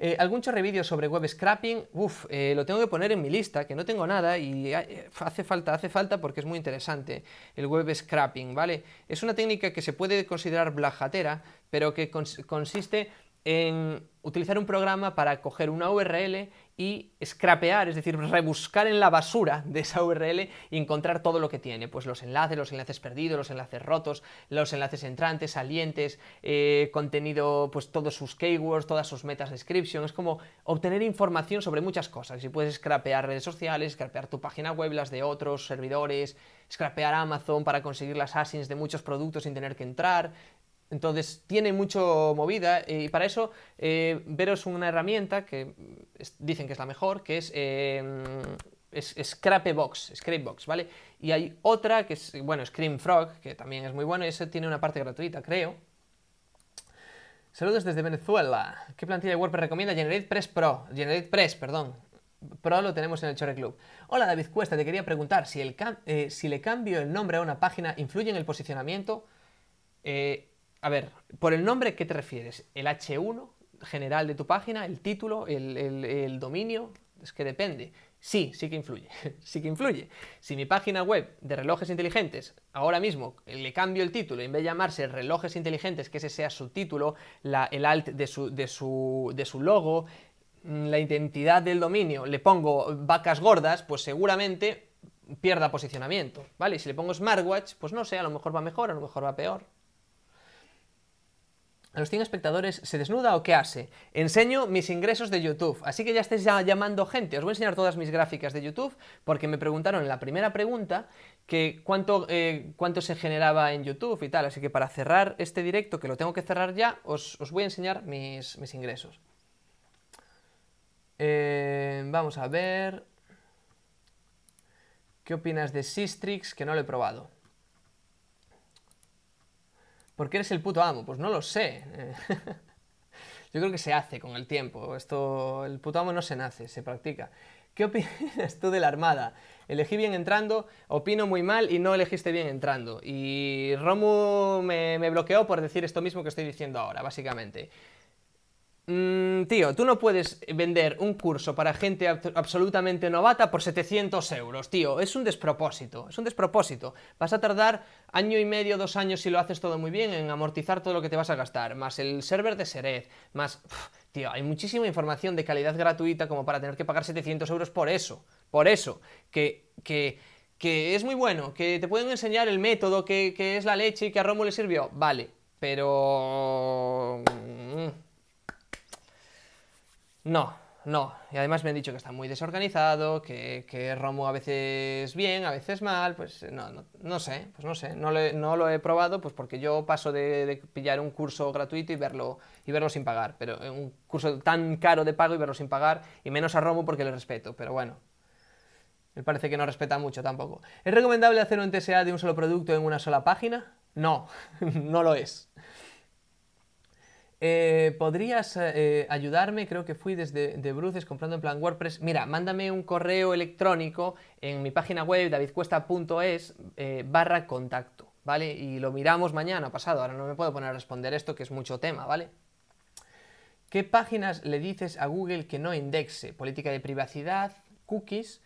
Eh, algún chorre vídeo sobre web scrapping, uff, eh, lo tengo que poner en mi lista, que no tengo nada y eh, hace falta, hace falta porque es muy interesante el web scrapping, ¿vale? Es una técnica que se puede considerar blajatera, pero que consiste en utilizar un programa para coger una URL y scrapear, es decir, rebuscar en la basura de esa URL y encontrar todo lo que tiene, pues los enlaces, los enlaces perdidos, los enlaces rotos, los enlaces entrantes, salientes, eh, contenido, pues todos sus keywords, todas sus metas description, es como obtener información sobre muchas cosas, si puedes scrapear redes sociales, scrapear tu página web, las de otros servidores, scrapear Amazon para conseguir las ASINs de muchos productos sin tener que entrar, entonces tiene mucho movida eh, y para eso eh, veros una herramienta que dicen que es la mejor, que es, eh, Scrapebox, ¿vale? Y hay otra que es, bueno, Screamfrog, que también es muy bueno y eso tiene una parte gratuita, creo. Saludos desde Venezuela. ¿Qué plantilla de WordPress recomienda? GeneratePress Pro, GeneratePress, perdón. Pro lo tenemos en el Chore Club. Hola David Cuesta, te quería preguntar si, el si le cambio el nombre a una página influye en el posicionamiento. Eh, a ver, por el nombre, ¿qué te refieres? ¿El H1 general de tu página? ¿El título? ¿El, dominio? Es que depende. Sí, sí que influye, (laughs) sí que influye. Si mi página web de relojes inteligentes, ahora mismo le cambio el título, en vez de llamarse relojes inteligentes, que ese sea su título, el alt de su, de, su, de su logo, mm, la identidad del dominio, le pongo vacas gordas, pues seguramente pierda posicionamiento, ¿vale? Y si le pongo smartwatch, pues no sé, a lo mejor va mejor, a lo mejor va peor, a los 100 espectadores, ¿se desnuda o qué hace? Enseño mis ingresos de YouTube, así que ya estáis llamando gente. Os voy a enseñar todas mis gráficas de YouTube porque me preguntaron en la primera pregunta que cuánto, eh, cuánto se generaba en YouTube y tal. Así que para cerrar este directo, que lo tengo que cerrar ya, os, voy a enseñar mis, mis ingresos. Eh, vamos a ver... ¿Qué opinas de Sistrix? Que no lo he probado. ¿Por qué eres el puto amo? Pues no lo sé. (laughs) Yo creo que se hace con el tiempo. Esto, el puto amo no se nace, se practica. ¿Qué opinas tú de la Armada? Elegí bien entrando, opino muy mal y no elegiste bien entrando. Y Romu me, me bloqueó por decir esto mismo que estoy diciendo ahora, básicamente. Mm, tío, tú no puedes vender un curso para gente absolutamente novata por 700 euros, tío. Es un despropósito, es un despropósito. Vas a tardar año y medio, dos años si lo haces todo muy bien en amortizar todo lo que te vas a gastar, más el server de Serez, más... tío, hay muchísima información de calidad gratuita como para tener que pagar 700 euros por eso. Por eso, que... que que es muy bueno, que te pueden enseñar el método, que, que es la leche y que a Romo le sirvió. Vale, pero... Mm, no, no. Y además me han dicho que está muy desorganizado, que, que Romo a veces bien, a veces mal, pues eh, no, no, sé, pues no sé. No, lo he probado, pues porque yo paso de, pillar un curso gratuito y verlo, y verlo sin pagar, pero eh, un curso tan caro de pago y verlo sin pagar, y menos a Romo porque le respeto, pero bueno. Me parece que no respeta mucho tampoco. ¿Es recomendable hacer un TSA de un solo producto en una sola página? No, (laughs) no lo es. Eh, ¿Podrías eh, ayudarme? Creo que fui desde de Bruces comprando en plan WordPress. Mira, mándame un correo electrónico en mi página web davidcuesta.es eh, barra contacto, ¿vale? Y lo miramos mañana pasado. Ahora no me puedo poner a responder esto que es mucho tema, ¿vale? ¿Qué páginas le dices a Google que no indexe? Política de privacidad, cookies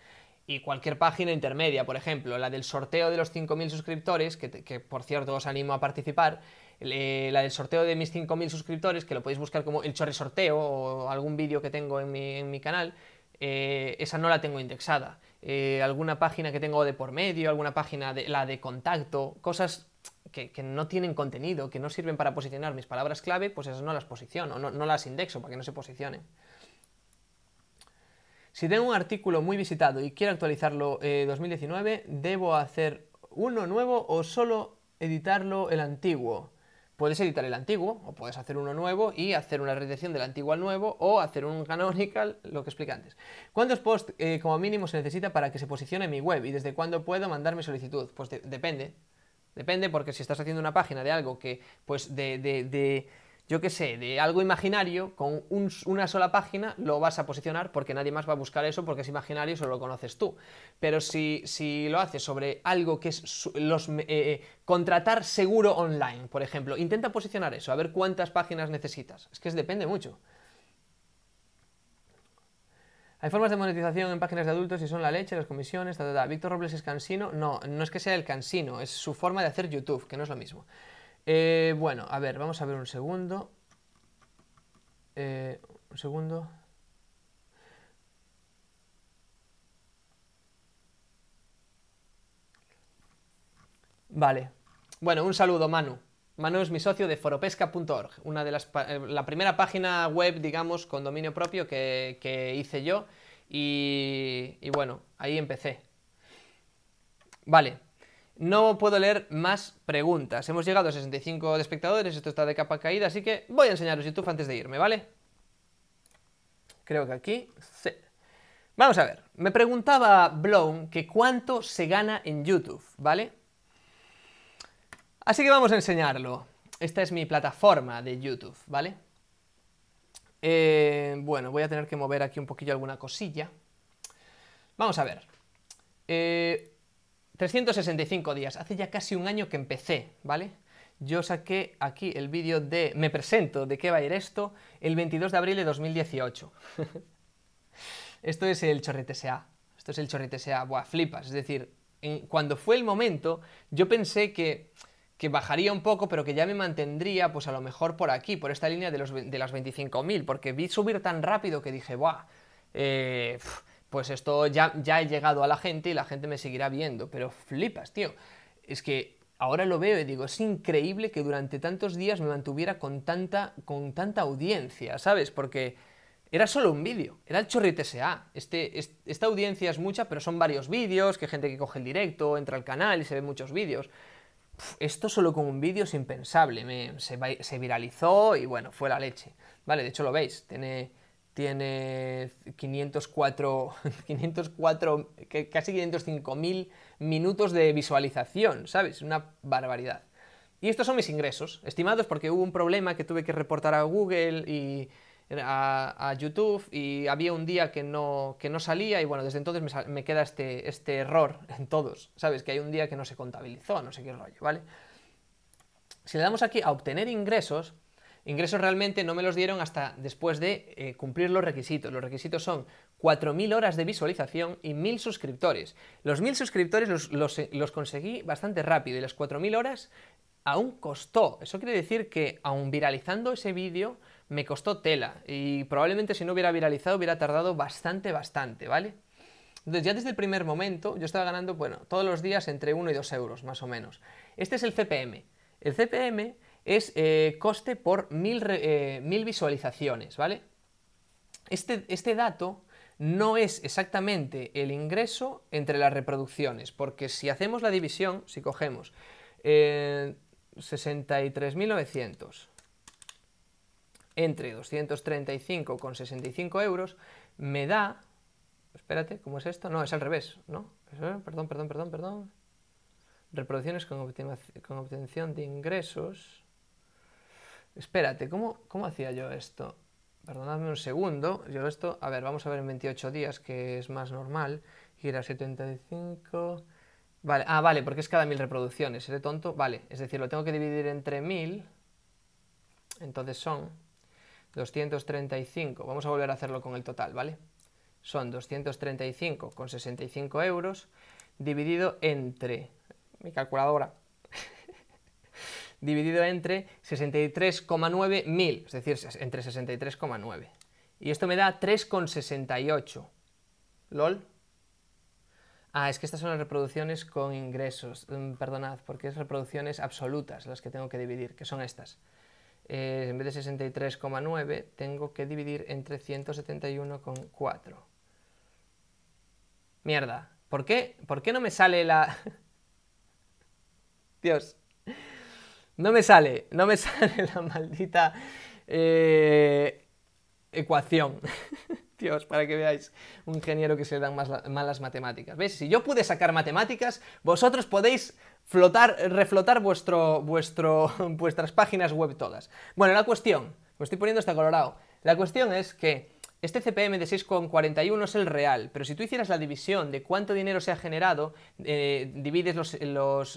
y cualquier página intermedia, por ejemplo, la del sorteo de los 5.000 suscriptores, que por cierto os animo a participar eh, la del sorteo de mis 5.000 suscriptores, que lo podéis buscar como el chorre sorteo o algún vídeo que tengo en mi, canal, eh, esa no la tengo indexada. Eh, alguna página que tengo de por medio, alguna página de la de contacto, cosas que, no tienen contenido, que no sirven para posicionar mis palabras clave, pues esas no las posiciono, no, las indexo para que no se posicionen. Si tengo un artículo muy visitado y quiero actualizarlo en 2019, ¿debo hacer uno nuevo o solo editarlo el antiguo? Puedes editar el antiguo, o puedes hacer uno nuevo y hacer una redirección del antiguo al nuevo, o hacer un canonical, lo que expliqué antes. ¿Cuántos posts eh, como mínimo se necesita para que se posicione mi web? ¿Y desde cuándo puedo mandar mi solicitud? Pues depende. Depende porque si estás haciendo una página de algo que, pues, de yo qué sé, de algo imaginario, con una sola página lo vas a posicionar porque nadie más va a buscar eso porque es imaginario y solo lo conoces tú. Pero si, lo haces sobre algo que es los, eh, eh, contratar seguro online, por ejemplo, intenta posicionar eso, a ver cuántas páginas necesitas. Es que es, depende mucho. Hay formas de monetización en páginas de adultos y son la leche, las comisiones, ta, ¿Víctor Robles es cansino? No, no es que sea el cansino, es su forma de hacer YouTube, que no es lo mismo. Eh, bueno, a ver, vamos a ver un segundo. Eh, un segundo. Vale. Bueno, un saludo, Manu. Manu es mi socio de foropesca.org, una de las eh, la primera página web, digamos, con dominio propio que, hice yo. y bueno, ahí empecé. Vale, no puedo leer más preguntas. Hemos llegado a 65 de espectadores, esto está de capa caída, así que voy a enseñaros YouTube antes de irme, ¿vale? Creo que aquí... Vamos a ver. Me preguntaba Blown que cuánto se gana en YouTube, ¿vale? Así que vamos a enseñarlo. Esta es mi plataforma de YouTube, ¿vale? Eh, bueno, voy a tener que mover aquí un poquillo alguna cosilla. Vamos a ver. Eh, 365 días, hace ya casi un año que empecé, ¿vale? Yo saqué aquí el vídeo de Me presento, de qué va a ir esto, el 22 de abril de 2018. (laughs) esto es el Chorrete SA. Esto es el Chorrete SA. Buah, flipas. Es decir, cuando fue el momento, yo pensé que, que, bajaría un poco, pero que ya me mantendría, pues a lo mejor por aquí, por esta línea de, los, de las 25.000, porque vi subir tan rápido que dije, buah, eh, pues esto ya, ya he llegado a la gente y la gente me seguirá viendo, pero flipas, tío. Es que ahora lo veo y digo, es increíble que durante tantos días me mantuviera con tanta, con tanta audiencia, ¿sabes? Porque era solo un vídeo, era el Churri SA. Este, esta audiencia es mucha, pero son varios vídeos, que gente que coge el directo, entra al canal y se ve muchos vídeos. esto solo con un vídeo es impensable, se, se, viralizó y bueno, fue la leche. Vale, de hecho lo veis, tiene tiene 504, 504 (laughs) casi 505.000 minutos de visualización, ¿sabes? Una barbaridad. Y estos son mis ingresos, estimados porque hubo un problema que tuve que reportar a Google y a, YouTube y había un día que no, que no salía y bueno, desde entonces me, queda este, este error en todos, ¿sabes? Que hay un día que no se contabilizó, no sé qué rollo, ¿vale? Si le damos aquí a obtener ingresos, Ingresos realmente no me los dieron hasta después de eh, cumplir los requisitos. Los requisitos son 4.000 horas de visualización y 1.000 suscriptores. Los 1.000 suscriptores eh, los, conseguí bastante rápido y las 4.000 horas aún costó. Eso quiere decir que aún viralizando ese vídeo me costó tela y probablemente si no hubiera viralizado hubiera tardado bastante, bastante, ¿vale? Entonces ya desde el primer momento yo estaba ganando, bueno, todos los días entre 1 y 2 euros más o menos. Este es el CPM. El CPM es eh, coste por mil, eh, visualizaciones, ¿vale? Este, este, dato no es exactamente el ingreso entre las reproducciones, porque si hacemos la división, si cogemos 63.900 eh, entre 235,65 euros, me da... Espérate, ¿cómo es esto? No, es al revés, ¿no? Perdón, perdón, perdón, perdón. Reproducciones con obtención de ingresos Espérate, ¿cómo, hacía yo esto? Perdonadme un segundo, yo esto, a ver, vamos a ver en 28 días, que es más normal, gira 75... Vale, ah, vale, porque es cada mil reproducciones, seré tonto, vale, es decir, lo tengo que dividir entre mil, entonces son 235, vamos a volver a hacerlo con el total, ¿vale? Son 235 con 65 euros dividido entre mi calculadora dividido entre 63,9 mil, es decir, entre 63,9. Y esto me da 3,68. ¿Lol? Ah, es que estas son las reproducciones con ingresos. Mm, perdonad, porque es reproducciones absolutas las que tengo que dividir, que son estas. Eh, en vez de 63,9 tengo que dividir entre 171,4. Mierda. ¿Por qué? ¿Por qué no me sale la... (laughs) Dios. No me sale, no me (laughs) sale la maldita eh, ecuación. (laughs) Dios, para que veáis un ingeniero que se dan malas matemáticas. ¿Veis? Si yo pude sacar matemáticas, vosotros podéis flotar, reflotar vuestro, vuestro, (laughs) vuestras páginas web todas. Bueno, la cuestión, me estoy poniendo hasta colorado. La cuestión es que este CPM de 6,41 es el real, pero si tú hicieras la división de cuánto dinero se ha generado, eh, divides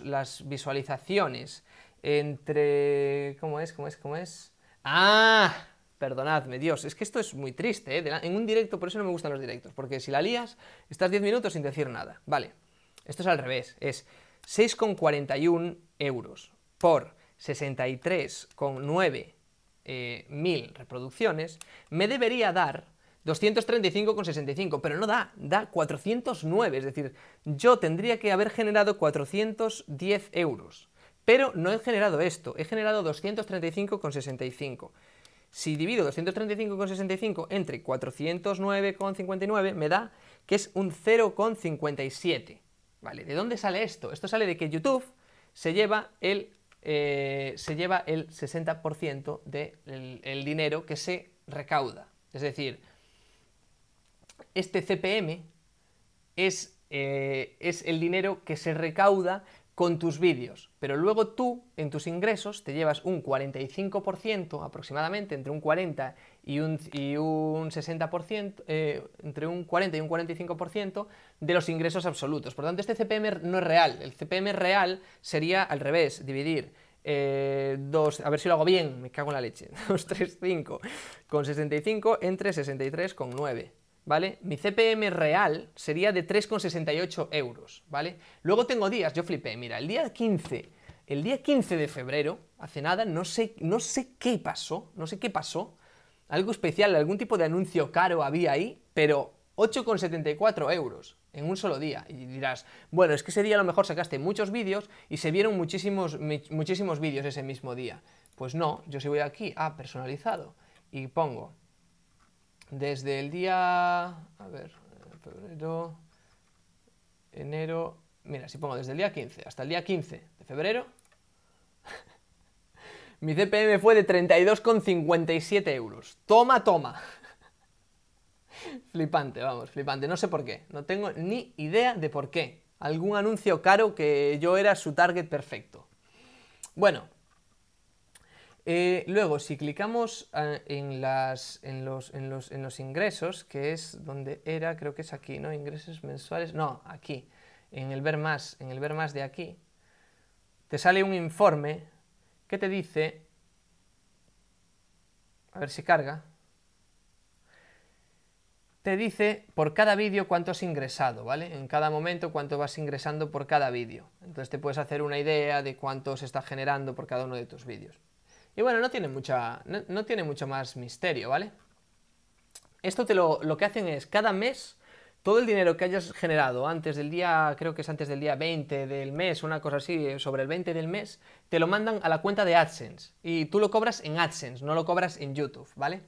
las visualizaciones entre... ¿Cómo es? ¿Cómo es? ¿Cómo es? ¡Ah! Perdonadme, Dios, es que esto es muy triste, ¿eh? En un directo, por eso no me gustan los directos, porque si la lías, estás 10 minutos sin decir nada. Vale, esto es al revés, es 6,41 euros por 63,9 eh, mil reproducciones, me debería dar 235,65, pero no da, da 409, es decir, yo tendría que haber generado 410 euros. Pero no he generado esto, he generado 235,65. Si divido 235,65 entre 409,59 me da que es un 0,57. ¿Vale? ¿De dónde sale esto? Esto sale de que YouTube se lleva el, eh, se lleva el 60% del dinero que se recauda. Es decir, este CPM es, eh, es el dinero que se recauda con tus vídeos, pero luego tú en tus ingresos te llevas un 45% aproximadamente, entre un 40 y un, 60%, eh, entre un 40 y un 45% de los ingresos absolutos. Por lo tanto, este CPM no es real. El CPM real sería al revés, dividir 2, eh, dos, a ver si lo hago bien, me cago en la leche, 2, 3, 5, con 65 entre 63,9. ¿vale? Mi CPM real sería de 3,68 euros, ¿vale? Luego tengo días, yo flipé, mira, el día 15, el día 15 de febrero, hace nada, no sé, no sé qué pasó, no sé qué pasó, algo especial, algún tipo de anuncio caro había ahí, pero 8,74 euros en un solo día. Y dirás, bueno, es que ese día a lo mejor sacaste muchos vídeos y se vieron muchísimos, muchísimos vídeos ese mismo día. Pues no, yo si voy aquí a ah, personalizado y pongo desde el día, a ver, febrero, enero, mira, si pongo desde el día 15 hasta el día 15 de febrero, (laughs) mi CPM fue de 32,57 euros. Toma, toma. (laughs) flipante, vamos, flipante. No sé por qué. No tengo ni idea de por qué. Algún anuncio caro que yo era su target perfecto. Bueno, eh, luego, si clicamos ah, en, los, en, los, ingresos, que es donde era, creo que es aquí, ¿no? Ingresos mensuales, no, aquí, en el ver más, en el ver más de aquí, te sale un informe que te dice, a ver si carga, te dice por cada vídeo cuánto has ingresado, ¿vale? En cada momento cuánto vas ingresando por cada vídeo. Entonces te puedes hacer una idea de cuánto se está generando por cada uno de tus vídeos. Y bueno, no tiene, mucha, no, tiene mucho más misterio, ¿vale? Esto te lo, lo, que hacen es, cada mes, todo el dinero que hayas generado antes del día, creo que es antes del día 20 del mes, una cosa así, eh, sobre el 20 del mes, te lo mandan a la cuenta de AdSense. Y tú lo cobras en AdSense, no lo cobras en YouTube, ¿vale?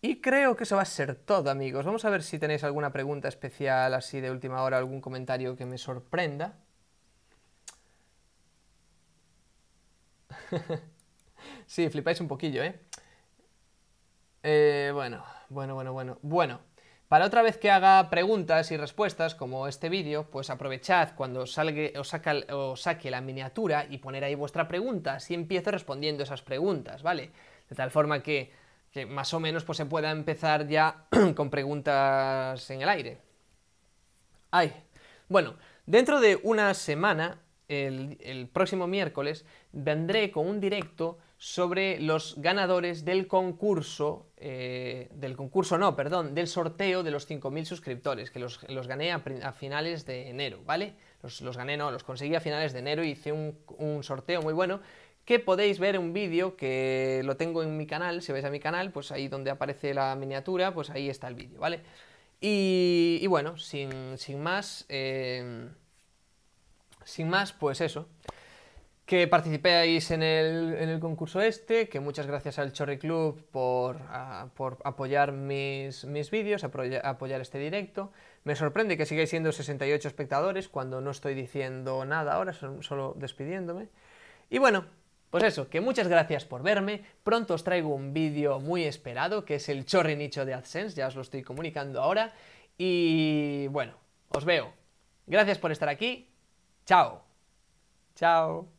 Y creo que eso va a ser todo, amigos. Vamos a ver si tenéis alguna pregunta especial así de última hora, algún comentario que me sorprenda. (laughs) sí, flipáis un poquillo, ¿eh? ¿eh? Bueno, bueno, bueno, bueno. Bueno, para otra vez que haga preguntas y respuestas como este vídeo, pues aprovechad cuando salga, os, saque la miniatura y poner ahí vuestra pregunta. Así empiezo respondiendo esas preguntas, ¿vale? De tal forma que, que más o menos pues, se pueda empezar ya (clears throat) con preguntas en el aire. Ay, bueno, dentro de una semana el, próximo miércoles vendré con un directo sobre los ganadores del concurso, eh, del concurso no, perdón, del sorteo de los 5.000 suscriptores, que los, los gané a, finales de enero, ¿vale? Los, gané, no, los conseguí a finales de enero y hice un, sorteo muy bueno que podéis ver un vídeo que lo tengo en mi canal, si vais a mi canal, pues ahí donde aparece la miniatura, pues ahí está el vídeo, ¿vale? Y, bueno, sin, sin más... Eh, sin más, pues eso. Que participéis en el, concurso este, que muchas gracias al Chorri Club por, apoyar mis, mis vídeos, apoyar este directo. Me sorprende que sigáis siendo 68 espectadores cuando no estoy diciendo nada ahora, solo despidiéndome. Y bueno, pues eso, que muchas gracias por verme. Pronto os traigo un vídeo muy esperado, que es el chorri nicho de AdSense, ya os lo estoy comunicando ahora. Y bueno, os veo. Gracias por estar aquí Chao. Chao.